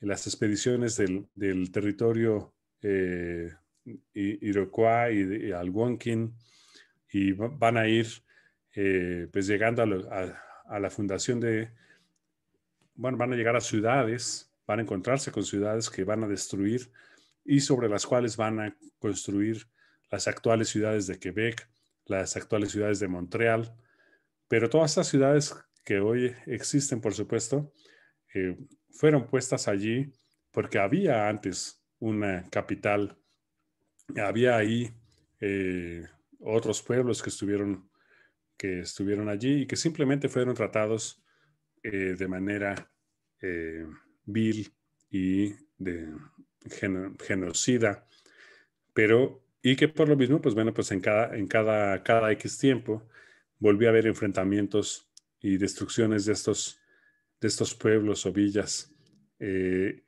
las expediciones del, territorio eh, Iroquois y, y Algonquin y van a ir pues llegando a, la fundación de, bueno, van a llegar a ciudades van a encontrarse con ciudades que van a destruir y sobre las cuales van a construir las actuales ciudades de Quebec, las actuales ciudades de Montreal, pero todas estas ciudades que hoy existen, por supuesto, eh, fueron puestas allí porque había antes una capital, había ahí eh, otros pueblos que estuvieron, que estuvieron allí y que simplemente fueron tratados eh, de manera vil y de genocida, pero y que por lo mismo, pues bueno, pues en cada, en cada, cada X tiempo volvió a haber enfrentamientos y destrucciones de estos, de estos pueblos o villas. Eh,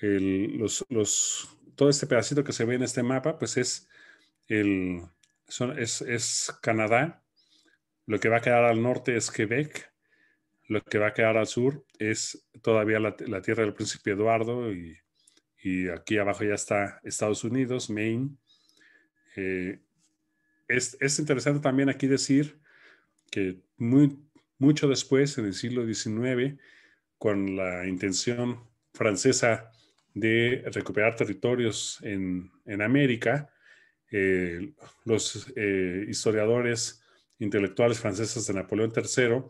el, los, los, todo este pedacito que se ve en este mapa, pues es, el, son, es, es Canadá. Lo que va a quedar al norte es Quebec lo que va a quedar al sur es todavía la, tierra del príncipe Eduardo y, aquí abajo ya está Estados Unidos, Maine. Eh, es, interesante también aquí decir que muy, mucho después, en el siglo XIX, con la intención francesa de recuperar territorios en, América, eh, los eh, historiadores intelectuales franceses de Napoleón III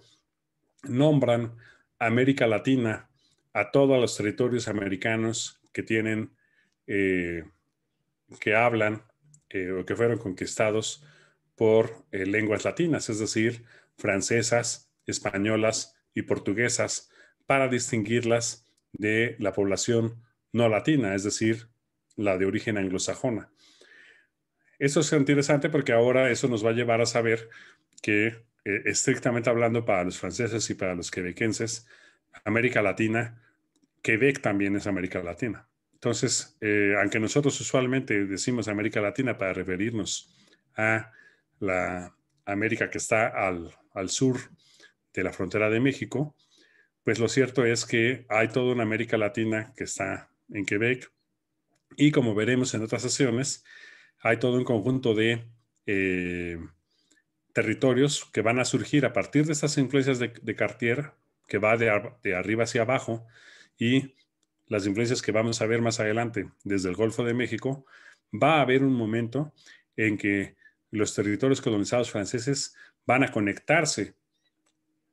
nombran América Latina a todos los territorios americanos que tienen, eh, que hablan eh, o que fueron conquistados por eh, lenguas latinas, es decir, francesas, españolas y portuguesas, para distinguirlas de la población no latina, es decir, la de origen anglosajona. Eso es interesante porque ahora eso nos va a llevar a saber que eh, estrictamente hablando para los franceses y para los quebequenses, América Latina, Quebec también es América Latina. Entonces, eh, aunque nosotros usualmente decimos América Latina para referirnos a la América que está al, sur de la frontera de México, pues lo cierto es que hay toda una América Latina que está en Quebec y como veremos en otras sesiones, hay todo un conjunto de eh, territorios que van a surgir a partir de estas influencias de, Cartier, que va de, arriba hacia abajo, y las influencias que vamos a ver más adelante desde el Golfo de México, va a haber un momento en que los territorios colonizados franceses van a conectarse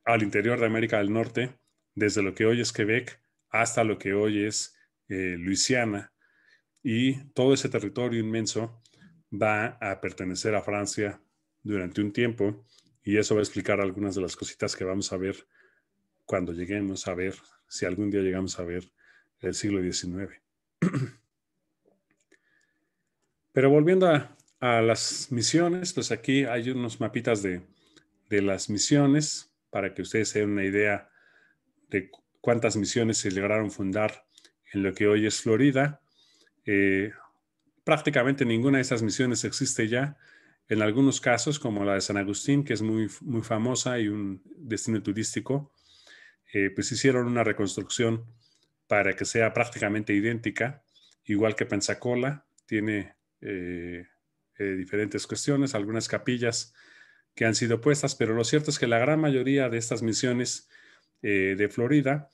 al interior de América del Norte, desde lo que hoy es Quebec hasta lo que hoy es eh, Luisiana, y todo ese territorio inmenso va a pertenecer a Francia durante un tiempo y eso va a explicar algunas de las cositas que vamos a ver cuando lleguemos a ver, si algún día llegamos a ver el siglo XIX. Pero volviendo a, las misiones, pues aquí hay unos mapitas de, las misiones para que ustedes se den una idea de cuántas misiones se lograron fundar en lo que hoy es Florida. Eh, prácticamente ninguna de esas misiones existe ya en algunos casos, como la de San Agustín, que es muy, muy famosa y un destino turístico, eh, pues hicieron una reconstrucción para que sea prácticamente idéntica, igual que Pensacola, tiene eh, eh, diferentes cuestiones, algunas capillas que han sido puestas, pero lo cierto es que la gran mayoría de estas misiones de Florida,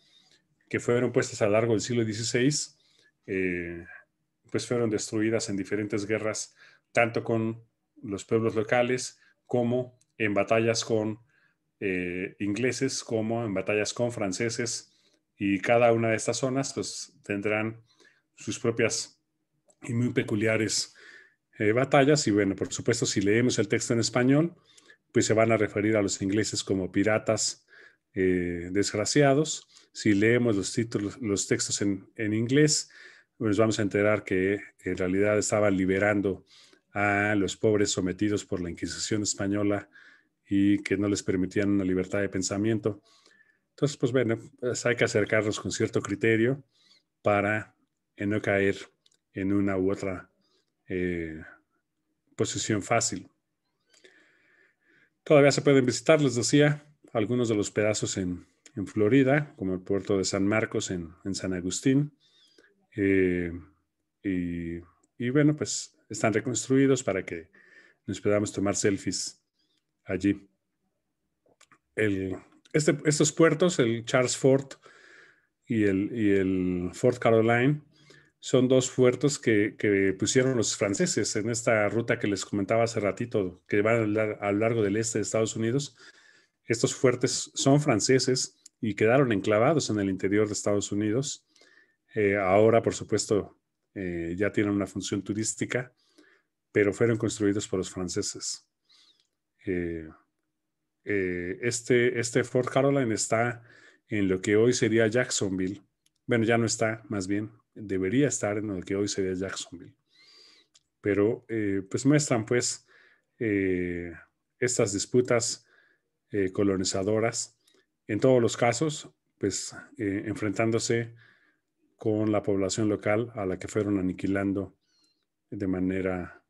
que fueron puestas a lo largo del siglo XVI, pues fueron destruidas en diferentes guerras, tanto con los pueblos locales como en batallas con eh, ingleses, como en batallas con franceses, y cada una de estas zonas pues, tendrán sus propias y muy peculiares eh, batallas. Y bueno, por supuesto, si leemos el texto en español, pues se van a referir a los ingleses como piratas eh, desgraciados. Si leemos los títulos, los textos en, inglés, pues vamos a enterar que en realidad estaban liberando a los pobres sometidos por la Inquisición española y que no les permitían una libertad de pensamiento. Entonces, pues bueno, pues hay que acercarlos con cierto criterio para eh, no caer en una u otra eh, posición fácil. Todavía se pueden visitar, les decía, algunos de los pedazos en, Florida, como el puerto de San Marcos en, San Agustín. Eh, y bueno, pues están reconstruidos para que nos podamos tomar selfies allí. Este, estos puertos, el Charles Fort y el, Fort Caroline, son dos puertos que, pusieron los franceses en esta ruta que les comentaba hace ratito, que van al largo del este de Estados Unidos. Estos fuertes son franceses y quedaron enclavados en el interior de Estados Unidos. Eh, ahora, por supuesto, eh, ya tienen una función turística, pero fueron construidos por los franceses. Eh, eh, este, este Fort Caroline está en lo que hoy sería Jacksonville. Bueno, ya no está, más bien, debería estar en lo que hoy sería Jacksonville. Pero pues muestran pues estas disputas colonizadoras, en todos los casos, pues enfrentándose con la población local a la que fueron aniquilando de manera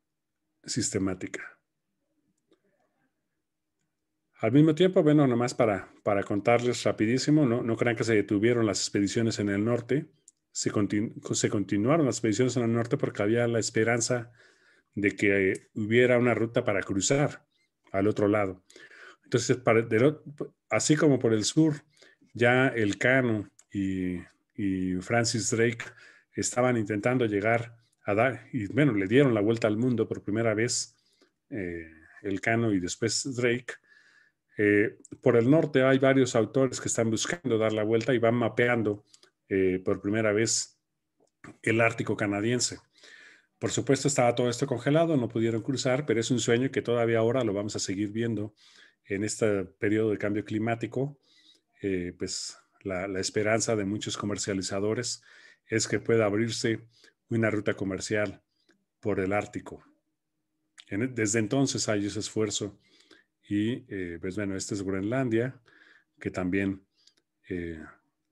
sistemática. Al mismo tiempo, bueno, nomás para, para contarles rapidísimo, no, crean que se detuvieron las expediciones en el norte, se, se continuaron las expediciones en el norte porque había la esperanza de que hubiera una ruta para cruzar al otro lado. Entonces, así como por el sur, ya el Cano y y Francis Drake estaban intentando llegar a dar, y bueno, le dieron la vuelta al mundo por primera vez eh, el cano y después Drake. Eh, por el norte hay varios autores que están buscando dar la vuelta y van mapeando eh, por primera vez el Ártico canadiense. Por supuesto estaba todo esto congelado, no pudieron cruzar, pero es un sueño que todavía ahora lo vamos a seguir viendo en este periodo de cambio climático. pues la, esperanza de muchos comercializadores es que pueda abrirse una ruta comercial por el Ártico. desde entonces hay ese esfuerzo y, eh, pues bueno, este es Groenlandia, que también eh,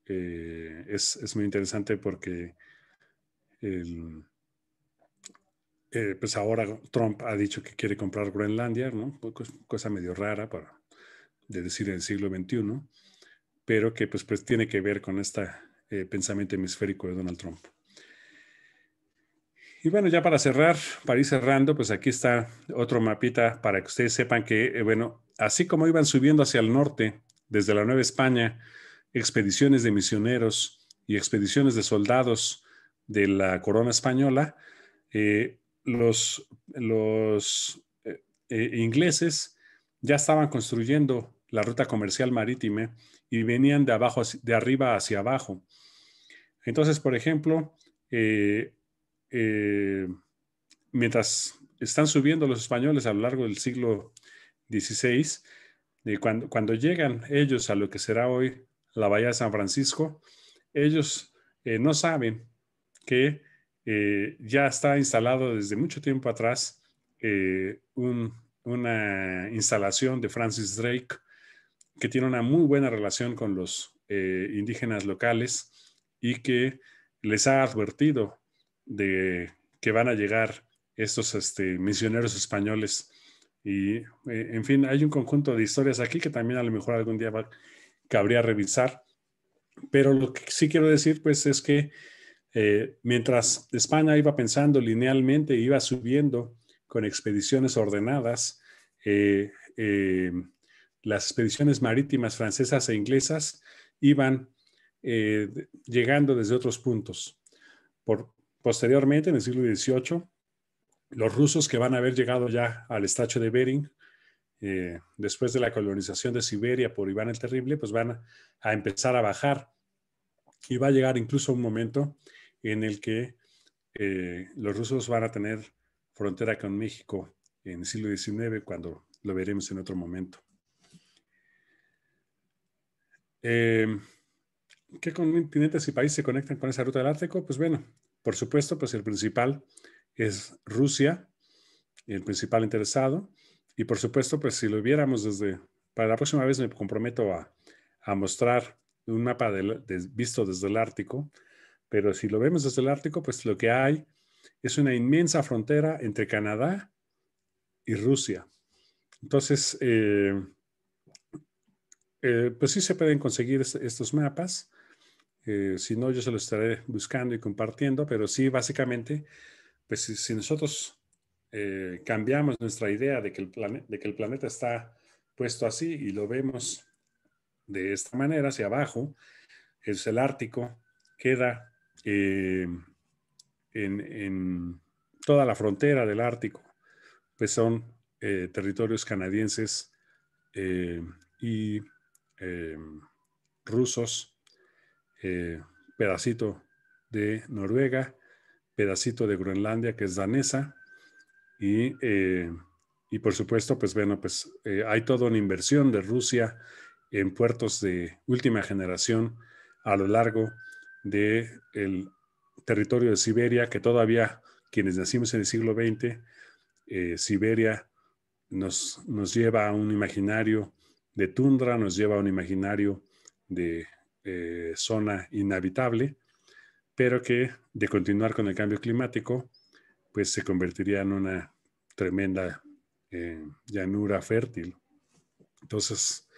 eh, es, muy interesante porque pues ahora Trump ha dicho que quiere comprar Groenlandia, ¿no? Cosa medio rara para, de decir en el siglo XXI pero que pues, pues tiene que ver con este eh, pensamiento hemisférico de Donald Trump. Y bueno, ya para cerrar, para ir cerrando, pues aquí está otro mapita para que ustedes sepan que, eh, bueno, así como iban subiendo hacia el norte, desde la Nueva España, expediciones de misioneros y expediciones de soldados de la corona española, eh, los, ingleses ya estaban construyendo la ruta comercial marítima y venían de, abajo, de arriba hacia abajo. Entonces, por ejemplo, eh, eh, mientras están subiendo los españoles a lo largo del siglo XVI, eh, cuando, llegan ellos a lo que será hoy la Bahía de San Francisco, ellos no saben que ya está instalado desde mucho tiempo atrás una instalación de Francis Drake que tiene una muy buena relación con los eh, indígenas locales y que les ha advertido de que van a llegar estos este, misioneros españoles. Y, eh, en fin, hay un conjunto de historias aquí que también a lo mejor algún día cabría revisar. Pero lo que sí quiero decir, pues, es que eh, mientras España iba pensando linealmente, iba subiendo con expediciones ordenadas, eh, las expediciones marítimas francesas e inglesas iban eh, llegando desde otros puntos. posteriormente, en el siglo XVIII, los rusos que van a haber llegado ya al estacho de Bering, eh, después de la colonización de Siberia por Iván el Terrible, pues van a empezar a bajar y va a llegar incluso un momento en el que eh, los rusos van a tener frontera con México en el siglo XIX, cuando lo veremos en otro momento. Eh, ¿Qué continentes y países se conectan con esa ruta del Ártico? Pues bueno, por supuesto, pues el principal es Rusia, el principal interesado. Y por supuesto, pues si lo viéramos desde, para la próxima vez me comprometo a, mostrar un mapa visto desde el Ártico, pero si lo vemos desde el Ártico, pues lo que hay es una inmensa frontera entre Canadá y Rusia. Entonces, eh, eh, pues sí se pueden conseguir estos mapas. Eh, si no, yo se los estaré buscando y compartiendo, pero sí, básicamente, pues si, nosotros eh, cambiamos nuestra idea de que, el de que el planeta está puesto así y lo vemos de esta manera, hacia abajo, es el Ártico, queda en, toda la frontera del Ártico, pues son territorios canadienses y eh, rusos, eh, pedacito de Noruega, pedacito de Groenlandia, que es danesa, y, eh, por supuesto, pues bueno, pues hay toda una inversión de Rusia en puertos de última generación a lo largo del el territorio de Siberia, que todavía quienes nacimos en el siglo XX, Siberia nos, nos lleva a un imaginario de tundra nos lleva a un imaginario de eh, zona inhabitable, pero que de continuar con el cambio climático, pues se convertiría en una tremenda eh, llanura fértil. Entonces,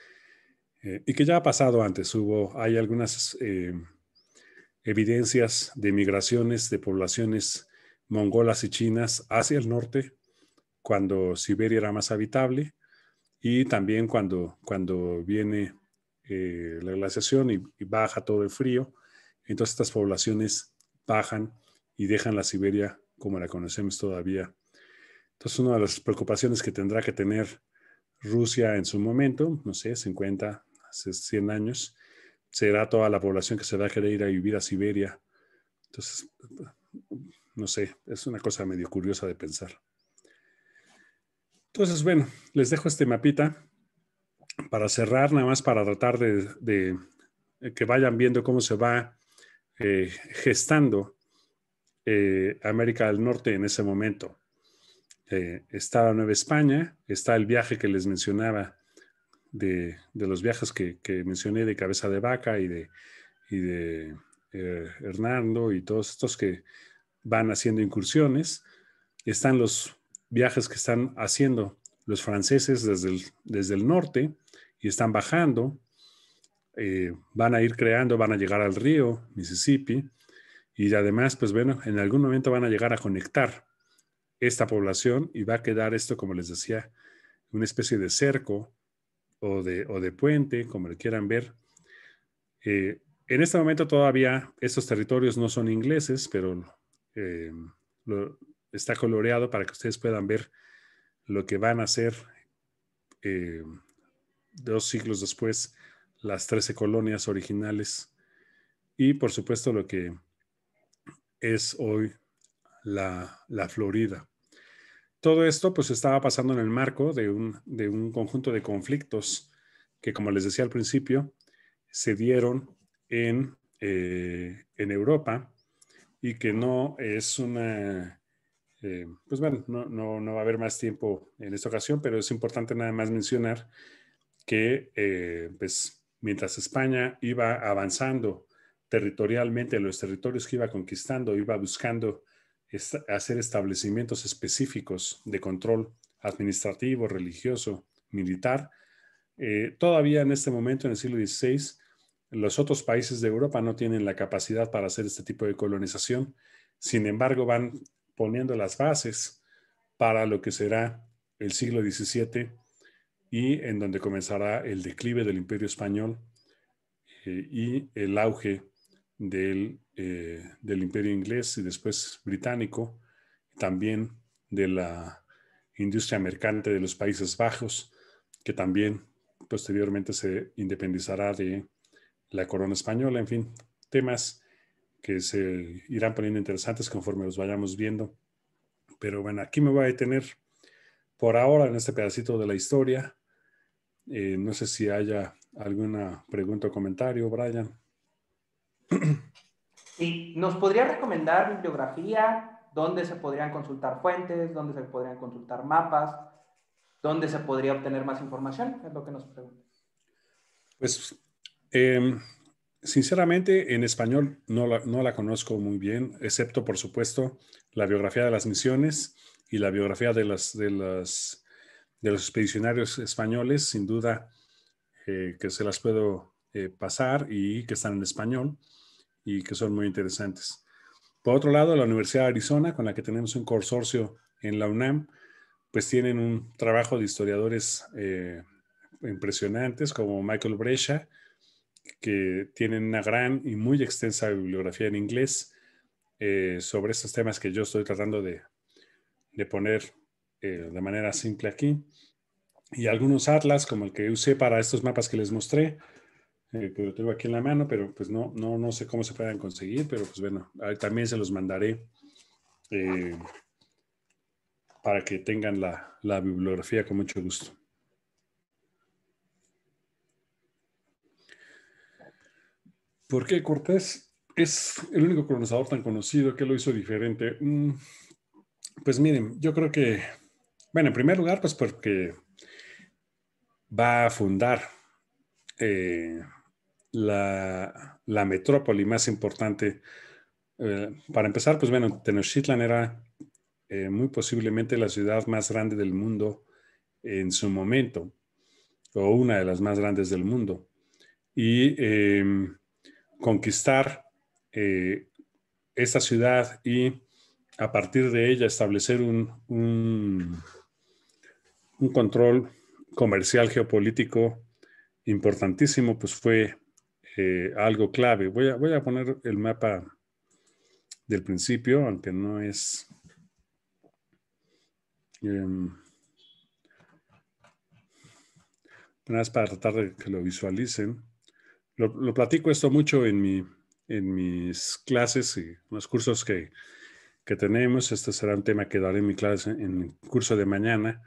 eh, y que ya ha pasado antes, hubo, hay algunas evidencias de migraciones de poblaciones mongolas y chinas hacia el norte, cuando Siberia era más habitable, y también cuando, cuando viene eh, la glaciación y, y, baja todo el frío, entonces estas poblaciones bajan y dejan la Siberia como la conocemos todavía. Entonces una de las preocupaciones que tendrá que tener Rusia en su momento, no sé, 50, 100 años, será toda la población que se va a querer ir a vivir a Siberia. Entonces, no sé, es una cosa medio curiosa de pensar. Entonces, bueno, les dejo este mapita para cerrar, nada más para tratar de, eh, que vayan viendo cómo se va eh, gestando eh, América del Norte en ese momento. está la Nueva España, está el viaje que les mencionaba de, los viajes que, mencioné de Cabeza de Vaca y de Hernando y todos estos que van haciendo incursiones. Están los viajes que están haciendo los franceses desde el, desde el norte y están bajando, eh, van a ir creando, van a llegar al río Mississippi y además, pues bueno, en algún momento van a llegar a conectar esta población y va a quedar esto, como les decía, una especie de cerco o de, o de puente, como le quieran ver. Eh, en este momento todavía estos territorios no son ingleses, pero eh, lo, está coloreado para que ustedes puedan ver lo que van a ser eh, dos siglos después las 13 colonias originales y por supuesto lo que es hoy la, Florida. Todo esto pues estaba pasando en el marco de un, conjunto de conflictos que como les decía al principio se dieron en, eh, en Europa y que no es una eh, pues bueno, no, no, no, va a haber más tiempo en esta ocasión, pero es importante nada más mencionar que eh, pues, mientras España iba avanzando territorialmente los territorios que iba conquistando, iba buscando hacer establecimientos específicos de control administrativo, religioso, militar, eh, todavía en este momento, en el siglo XVI, los otros países de Europa no tienen la capacidad para hacer este tipo de colonización. Sin embargo, van poniendo las bases para lo que será el siglo XVII y en donde comenzará el declive del imperio español eh, y el auge del, eh, del, imperio inglés y después británico, también de la industria mercante de los Países Bajos, que también posteriormente se independizará de la corona española, en fin, temas que se irán poniendo interesantes conforme los vayamos viendo. Pero bueno, aquí me voy a detener por ahora en este pedacito de la historia. Eh, no sé si haya alguna pregunta o comentario, Brian. ¿nos podría recomendar bibliografía? ¿Dónde se podrían consultar fuentes? ¿Dónde se podrían consultar mapas? ¿Dónde se podría obtener más información? Es lo que nos preguntan Pues eh, Sinceramente, en español no la, conozco muy bien, excepto, por supuesto, la biografía de las misiones y la biografía de, los expedicionarios españoles, sin duda, eh, que se las puedo eh, pasar y que están en español y que son muy interesantes. Por otro lado, la Universidad de Arizona, con la que tenemos un consorcio en la UNAM, pues tienen un trabajo de historiadores eh, impresionantes como Michael Brescia, que tienen una gran y muy extensa bibliografía en inglés eh, sobre estos temas que yo estoy tratando de, poner eh, de manera simple aquí. Y algunos atlas, como el que usé para estos mapas que les mostré, eh, que lo tengo aquí en la mano, pero pues no, no, no sé cómo se puedan conseguir, pero pues bueno, también se los mandaré para que tengan la bibliografía con mucho gusto. ¿Por qué Cortés es el único colonizador tan conocido que lo hizo diferente. Mm, pues miren, yo creo que, bueno, en primer lugar, pues porque va a fundar eh, la, metrópoli más importante. Eh, para empezar, pues bueno, Tenochtitlan era eh, muy posiblemente la ciudad más grande del mundo en su momento, o una de las más grandes del mundo. Y em, conquistar eh, esta ciudad y a partir de ella establecer un, un, control comercial geopolítico importantísimo, pues fue eh, algo clave. Voy a, voy a poner el mapa del principio, aunque no es... Em, nada más para tratar de que lo visualicen lo, platico esto mucho en, en mis clases y eh, los cursos que, tenemos. Este será un tema que daré en mi clase en el curso de mañana.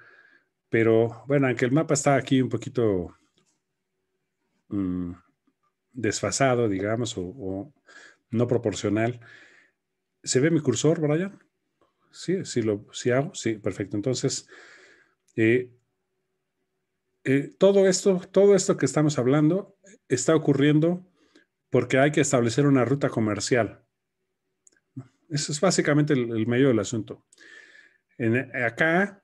Pero bueno, aunque el mapa está aquí un poquito mm, desfasado, digamos, o, no proporcional, ¿se ve mi cursor, Brian? Sí, sí, lo, sí hago. Sí, perfecto. Entonces, eh, eh, todo, esto, todo esto que estamos hablando está ocurriendo porque hay que establecer una ruta comercial. Eso es básicamente el, medio del asunto. En, eh, acá,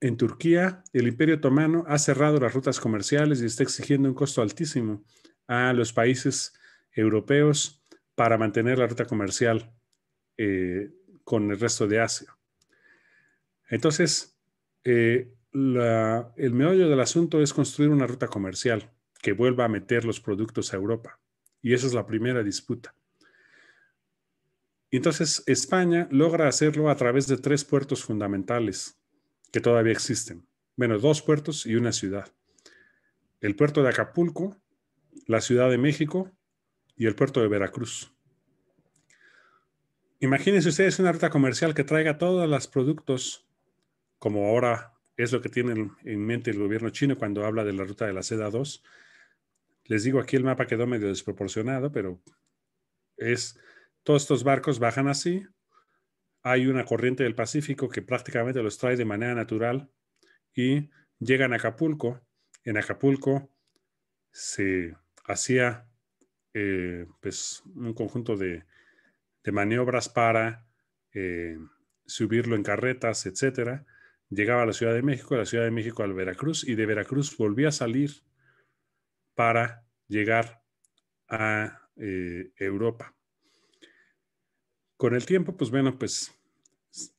en Turquía, el Imperio Otomano ha cerrado las rutas comerciales y está exigiendo un costo altísimo a los países europeos para mantener la ruta comercial eh, con el resto de Asia. Entonces, el meollo del asunto es construir una ruta comercial que vuelva a meter los productos a Europa. Y esa es la primera disputa. Entonces, España logra hacerlo a través de tres puertos fundamentales que todavía existen. Bueno, dos puertos y una ciudad. El puerto de Acapulco, la Ciudad de México y el puerto de Veracruz. Imagínense ustedes una ruta comercial que traiga todos los productos, como ahora es lo que tiene en mente el gobierno chino cuando habla de la ruta de la seda 2. Les digo, aquí el mapa quedó medio desproporcionado, pero es, todos estos barcos bajan así, hay una corriente del Pacífico que prácticamente los trae de manera natural y llegan a Acapulco. En Acapulco se hacía eh, pues, un conjunto de, maniobras para eh, subirlo en carretas, etcétera llegaba a la Ciudad de México, de la Ciudad de México al Veracruz y de Veracruz volvía a salir para llegar a eh, Europa. Con el tiempo, pues bueno, pues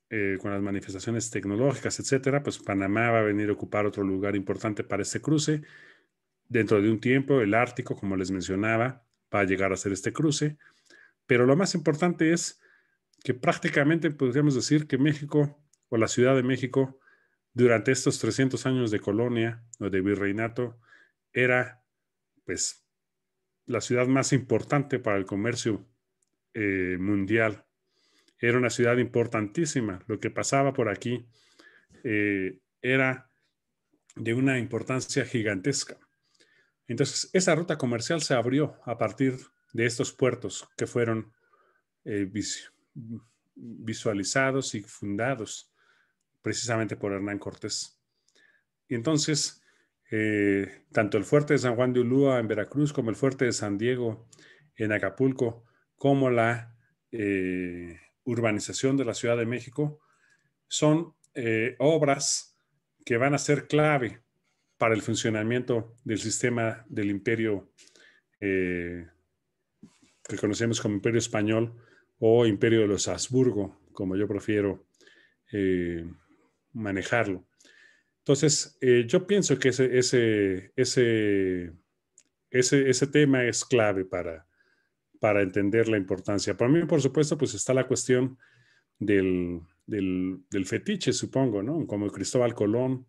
eh, con las manifestaciones tecnológicas, etcétera, pues Panamá va a venir a ocupar otro lugar importante para este cruce. Dentro de un tiempo, el Ártico, como les mencionaba, va a llegar a hacer este cruce. Pero lo más importante es que prácticamente podríamos decir que México o la Ciudad de México durante estos 300 años de colonia o de virreinato, era pues la ciudad más importante para el comercio eh, mundial. Era una ciudad importantísima. Lo que pasaba por aquí eh, era de una importancia gigantesca. Entonces, esa ruta comercial se abrió a partir de estos puertos que fueron eh, visualizados y fundados precisamente por Hernán Cortés. Y entonces, eh, tanto el fuerte de San Juan de Ulúa en Veracruz como el fuerte de San Diego en Acapulco, como la eh, urbanización de la Ciudad de México, son eh, obras que van a ser clave para el funcionamiento del sistema del imperio que conocemos como imperio español o imperio de los Habsburgo, como yo prefiero manejarlo. Entonces, eh, yo pienso que ese, ese, ese, tema es clave para, para entender la importancia. Para mí, por supuesto, pues está la cuestión del, del, fetiche, supongo, ¿no? Como Cristóbal Colón,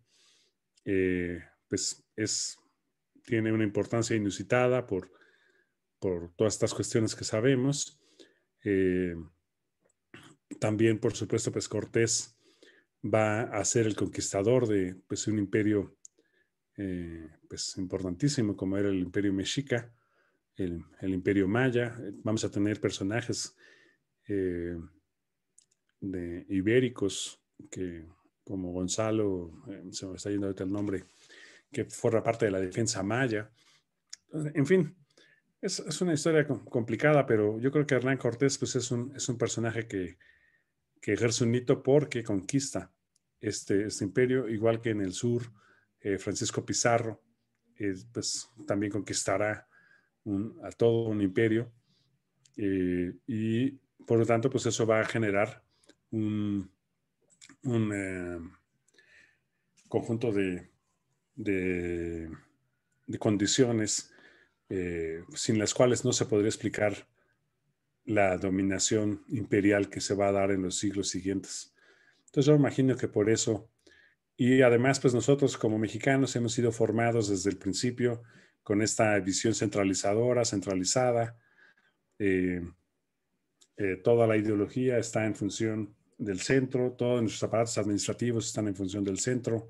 eh, pues es, tiene una importancia inusitada por, por todas estas cuestiones que sabemos. Eh, también, por supuesto, pues Cortés va a ser el conquistador de pues, un imperio eh, pues, importantísimo como era el imperio mexica, el, imperio maya. Vamos a tener personajes eh, de ibéricos que, como Gonzalo, eh, se me está yendo el nombre, que forma parte de la defensa maya. En fin, es, una historia complicada, pero yo creo que Hernán Cortés pues, es, un, personaje que, que ejerce un hito porque conquista este, este, imperio, igual que en el sur, eh, Francisco Pizarro, eh, pues también conquistará a todo un imperio eh, y por lo tanto, pues eso va a generar un, conjunto de condiciones sin las cuales no se podría explicar la dominación imperial que se va a dar en los siglos siguientes. Entonces yo imagino que por eso, y además pues nosotros como mexicanos hemos sido formados desde el principio con esta visión centralizadora, centralizada. Eh, eh, toda la ideología está en función del centro, todos nuestros aparatos administrativos están en función del centro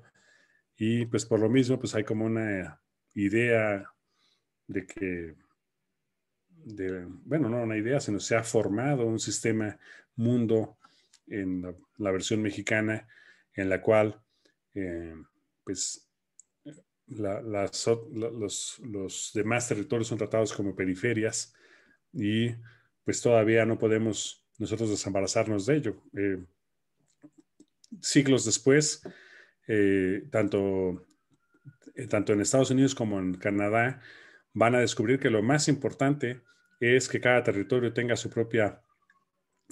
y pues por lo mismo pues hay como una idea de que, bueno, no una idea, sino se ha formado un sistema mundo en la, versión mexicana, en la cual eh, pues, los, demás territorios son tratados como periferias y pues todavía no podemos nosotros desembarazarnos de ello. Eh, siglos después, eh, tanto, tanto en Estados Unidos como en Canadá, van a descubrir que lo más importante es que cada territorio tenga su propia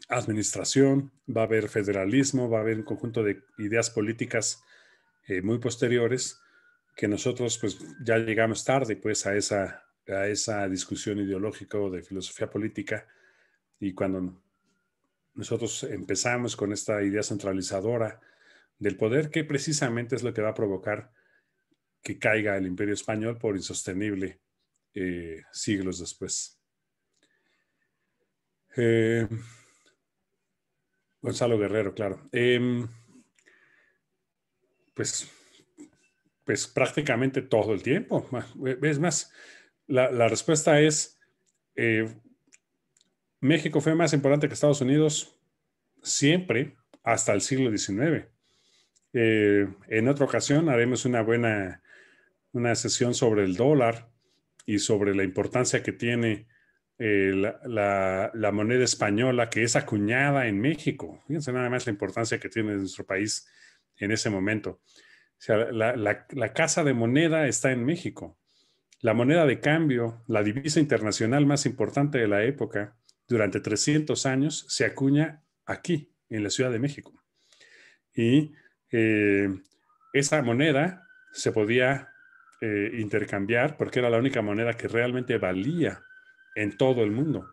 administración, va a haber federalismo, va a haber un conjunto de ideas políticas eh, muy posteriores que nosotros pues ya llegamos tarde pues a esa, a esa discusión ideológica o de filosofía política y cuando nosotros empezamos con esta idea centralizadora del poder que precisamente es lo que va a provocar que caiga el imperio español por insostenible eh, siglos después. Eh, Gonzalo Guerrero, claro. Em, pues, pues prácticamente todo el tiempo. E, es más, la, la respuesta es, eh, México fue más importante que Estados Unidos siempre hasta el siglo XIX. Eh, en otra ocasión haremos una buena una sesión sobre el dólar y sobre la importancia que tiene eh, la, moneda española que es acuñada en México. Fíjense nada más la importancia que tiene nuestro país en ese momento. O sea, la, casa de moneda está en México. La moneda de cambio, la divisa internacional más importante de la época, durante 300 años se acuña aquí, en la Ciudad de México. Y eh, esa moneda se podía eh, intercambiar porque era la única moneda que realmente valía en todo el mundo.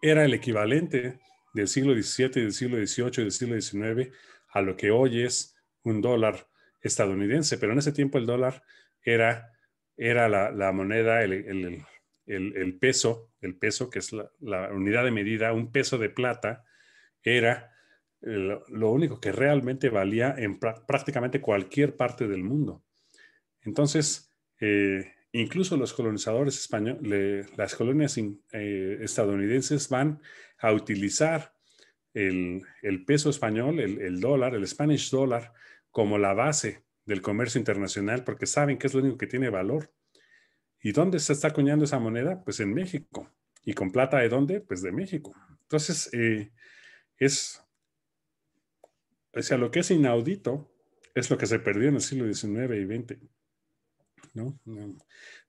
Era el equivalente del siglo XVII, del siglo XVIII, del siglo XIX a lo que hoy es un dólar estadounidense, pero en ese tiempo el dólar era, era la, moneda, el, peso, el peso que es la, unidad de medida, un peso de plata, era eh, lo único que realmente valía en prácticamente cualquier parte del mundo. Entonces, eh, Incluso los colonizadores españoles, las colonias eh, estadounidenses van a utilizar el, peso español, el, dólar, el Spanish dólar, como la base del comercio internacional porque saben que es lo único que tiene valor. ¿Y dónde se está acuñando esa moneda? Pues en México. ¿Y con plata de dónde? Pues de México. Entonces, eh, es, o sea, lo que es inaudito es lo que se perdió en el siglo XIX y XX. ¿no?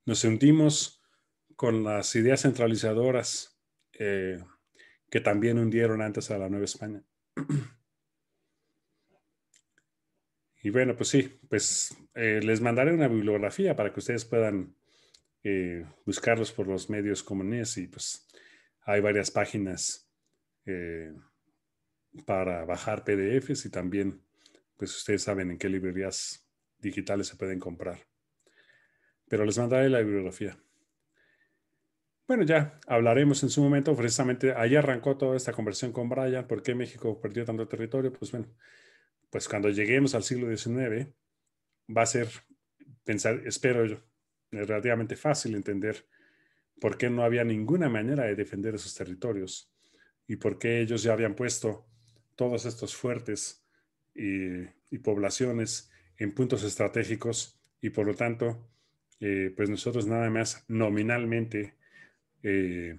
Nos hundimos con las ideas centralizadoras eh, que también hundieron antes a la Nueva España. Y bueno, pues sí, pues eh, les mandaré una bibliografía para que ustedes puedan eh, buscarlos por los medios comunes y pues hay varias páginas para bajar PDFs y también pues ustedes saben en qué librerías digitales se pueden comprar pero les mandaré la bibliografía. Bueno, ya hablaremos en su momento, precisamente ahí arrancó toda esta conversión con Brian, por qué México perdió tanto territorio, pues bueno, pues cuando lleguemos al siglo XIX va a ser, pensar, espero yo, relativamente fácil entender por qué no había ninguna manera de defender esos territorios y por qué ellos ya habían puesto todos estos fuertes y poblaciones en puntos estratégicos y por lo tanto eh, pues nosotros nada más nominalmente eh,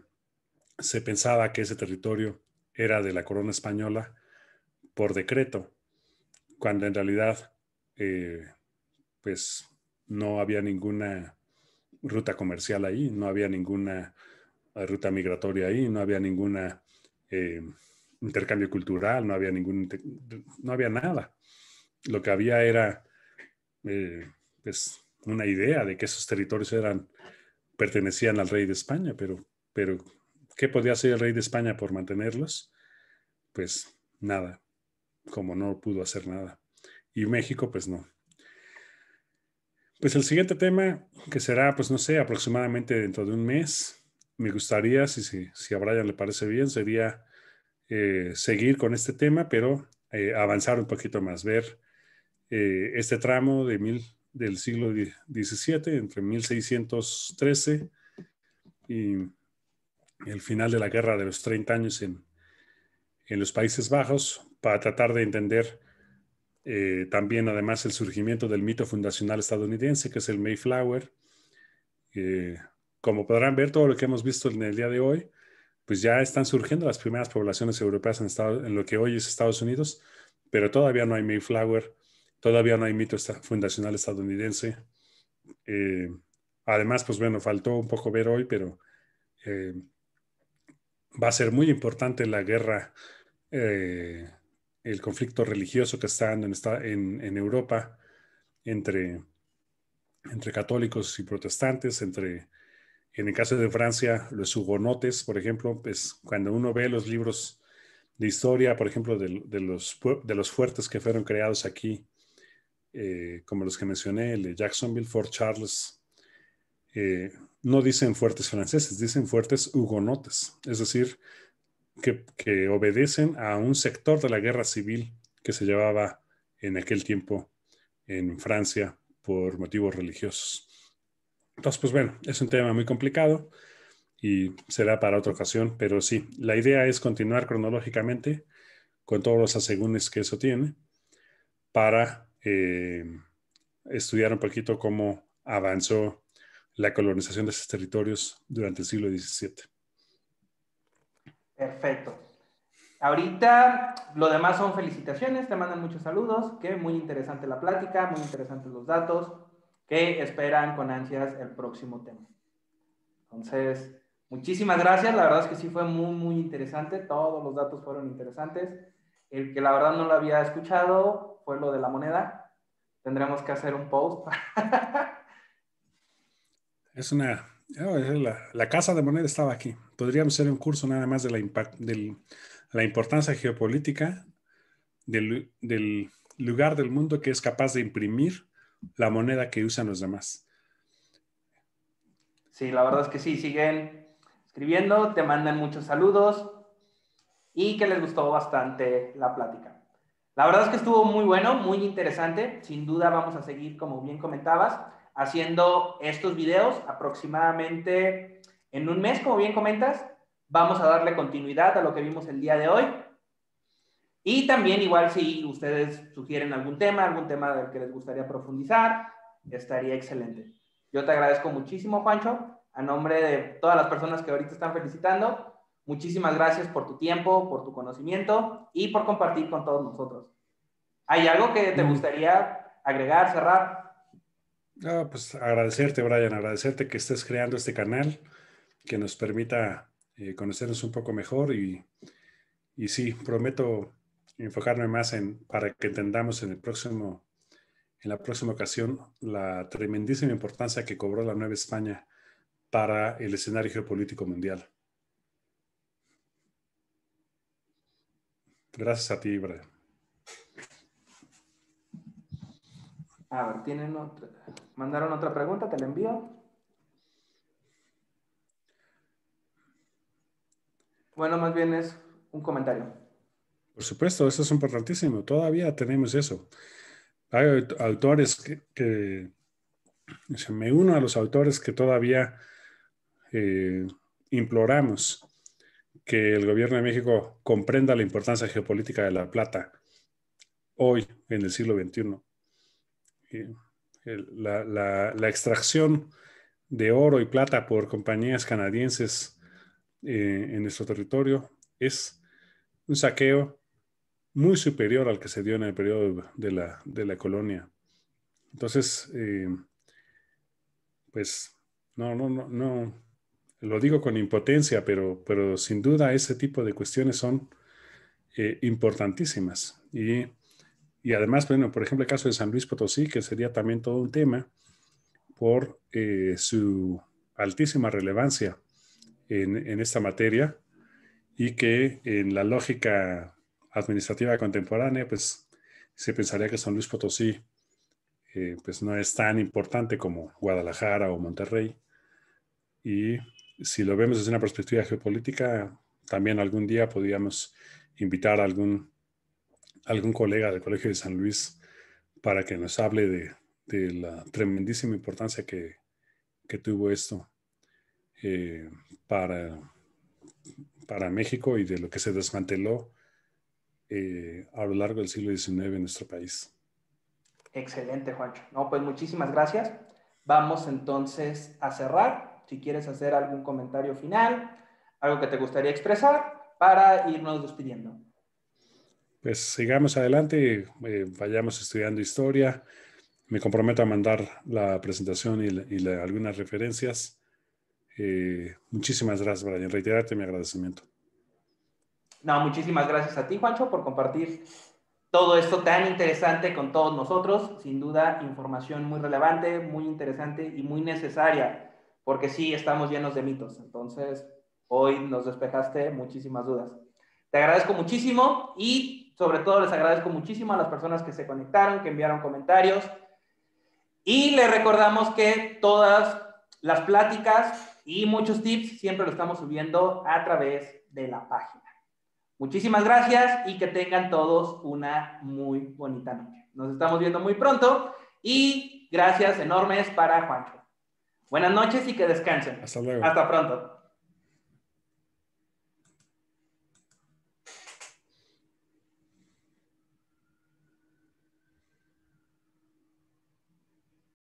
se pensaba que ese territorio era de la corona española por decreto, cuando en realidad eh, pues no había ninguna ruta comercial ahí, no había ninguna ruta migratoria ahí, no había ninguna intercambio cultural, no había ningún no había nada. Lo que había era pues una idea de que esos territorios eran, pertenecían al rey de España, pero, pero ¿qué podía hacer el rey de España por mantenerlos? Pues nada, como no pudo hacer nada. Y México, pues no. Pues el siguiente tema, que será, pues no sé, aproximadamente dentro de un mes, me gustaría, si, si, a Brian le parece bien, sería eh, seguir con este tema, pero eh, avanzar un poquito más, ver eh, este tramo de mil, del siglo XVII, entre 1613 y el final de la Guerra de los 30 años en, los Países Bajos, para tratar de entender eh, también además el surgimiento del mito fundacional estadounidense, que es el Mayflower. Eh, como podrán ver, todo lo que hemos visto en el día de hoy, pues ya están surgiendo las primeras poblaciones europeas en, en lo que hoy es Estados Unidos, pero todavía no hay Mayflower, Todavía no hay mito fundacional estadounidense. Eh, además, pues bueno, faltó un poco ver hoy, pero eh, va a ser muy importante la guerra, eh, el conflicto religioso que está en, en, Europa entre, católicos y protestantes, entre, en el caso de Francia, los hugonotes, por ejemplo, pues cuando uno ve los libros de historia, por ejemplo, de los, de los fuertes que fueron creados aquí eh, como los que mencioné, el Jacksonville, Fort Charles, eh, no dicen fuertes franceses, dicen fuertes hugonotes, es decir, que, que, obedecen a un sector de la guerra civil que se llevaba en aquel tiempo en Francia por motivos religiosos. Entonces, pues bueno, es un tema muy complicado y será para otra ocasión, pero sí, la idea es continuar cronológicamente con todos los asegúnes que eso tiene para eh, estudiar un poquito cómo avanzó la colonización de esos territorios durante el siglo XVII. Perfecto. Ahorita lo demás son felicitaciones, te mandan muchos saludos, que muy interesante la plática, muy interesantes los datos, que esperan con ansias el próximo tema. Entonces, muchísimas gracias, la verdad es que sí fue muy, muy interesante, todos los datos fueron interesantes. El que la verdad no lo había escuchado, lo de la moneda. Tendremos que hacer un post. es una... Oh, la, casa de moneda estaba aquí. Podríamos hacer un curso nada más de la, del, la importancia geopolítica del, del lugar del mundo que es capaz de imprimir la moneda que usan los demás. Sí, la verdad es que sí, siguen escribiendo, te mandan muchos saludos y que les gustó bastante la plática. La verdad es que estuvo muy bueno, muy interesante. Sin duda vamos a seguir, como bien comentabas, haciendo estos videos aproximadamente en un mes, como bien comentas. Vamos a darle continuidad a lo que vimos el día de hoy. Y también igual si ustedes sugieren algún tema, algún tema del que les gustaría profundizar, estaría excelente. Yo te agradezco muchísimo, Juancho, a nombre de todas las personas que ahorita están felicitando Muchísimas gracias por tu tiempo, por tu conocimiento y por compartir con todos nosotros. ¿Hay algo que te mm. gustaría agregar, cerrar? No, pues agradecerte, Brian, agradecerte que estés creando este canal que nos permita eh, conocernos un poco mejor y, y sí, prometo enfocarme más en para que entendamos en el próximo en la próxima ocasión la tremendísima importancia que cobró la Nueva España para el escenario geopolítico mundial. Gracias a ti, A ver, tienen otra. ¿Mandaron otra pregunta? ¿Te la envío? Bueno, más bien es un comentario. Por supuesto, eso es importantísimo. Todavía tenemos eso. Hay autores que, me uno a los autores que todavía eh, imploramos que el gobierno de México comprenda la importancia geopolítica de la plata hoy en el siglo XXI. La, extracción de oro y plata por compañías canadienses eh, en nuestro territorio es un saqueo muy superior al que se dio en el periodo de la, colonia. Entonces, eh, pues, no, no, no, no lo digo con impotencia, pero, pero sin duda ese tipo de cuestiones son eh, importantísimas. Y, además, bueno, por ejemplo, el caso de San Luis Potosí, que sería también todo un tema por eh, su altísima relevancia en, en, esta materia y que en la lógica administrativa contemporánea, pues se pensaría que San Luis Potosí eh, pues no es tan importante como Guadalajara o Monterrey. Y si lo vemos desde una perspectiva geopolítica, también algún día podríamos invitar a algún, algún colega del Colegio de San Luis para que nos hable de, la tremendísima importancia que, tuvo esto eh, para, para México y de lo que se desmanteló eh, a lo largo del siglo XIX en nuestro país. Excelente, Juancho. No, pues muchísimas gracias. Vamos entonces a cerrar si quieres hacer algún comentario final, algo que te gustaría expresar para irnos despidiendo. Pues sigamos adelante, eh, vayamos estudiando historia. Me comprometo a mandar la presentación y, algunas referencias. Eh, muchísimas gracias, Brian. Reiterarte mi agradecimiento. No, muchísimas gracias a ti, Juancho, por compartir todo esto tan interesante con todos nosotros. Sin duda, información muy relevante, muy interesante y muy necesaria porque sí estamos llenos de mitos. Entonces, hoy nos despejaste muchísimas dudas. Te agradezco muchísimo y sobre todo les agradezco muchísimo a las personas que se conectaron, que enviaron comentarios. Y les recordamos que todas las pláticas y muchos tips siempre lo estamos subiendo a través de la página. Muchísimas gracias y que tengan todos una muy bonita noche. Nos estamos viendo muy pronto y gracias enormes para Juancho. Buenas noches y que descansen. Hasta luego. Hasta pronto.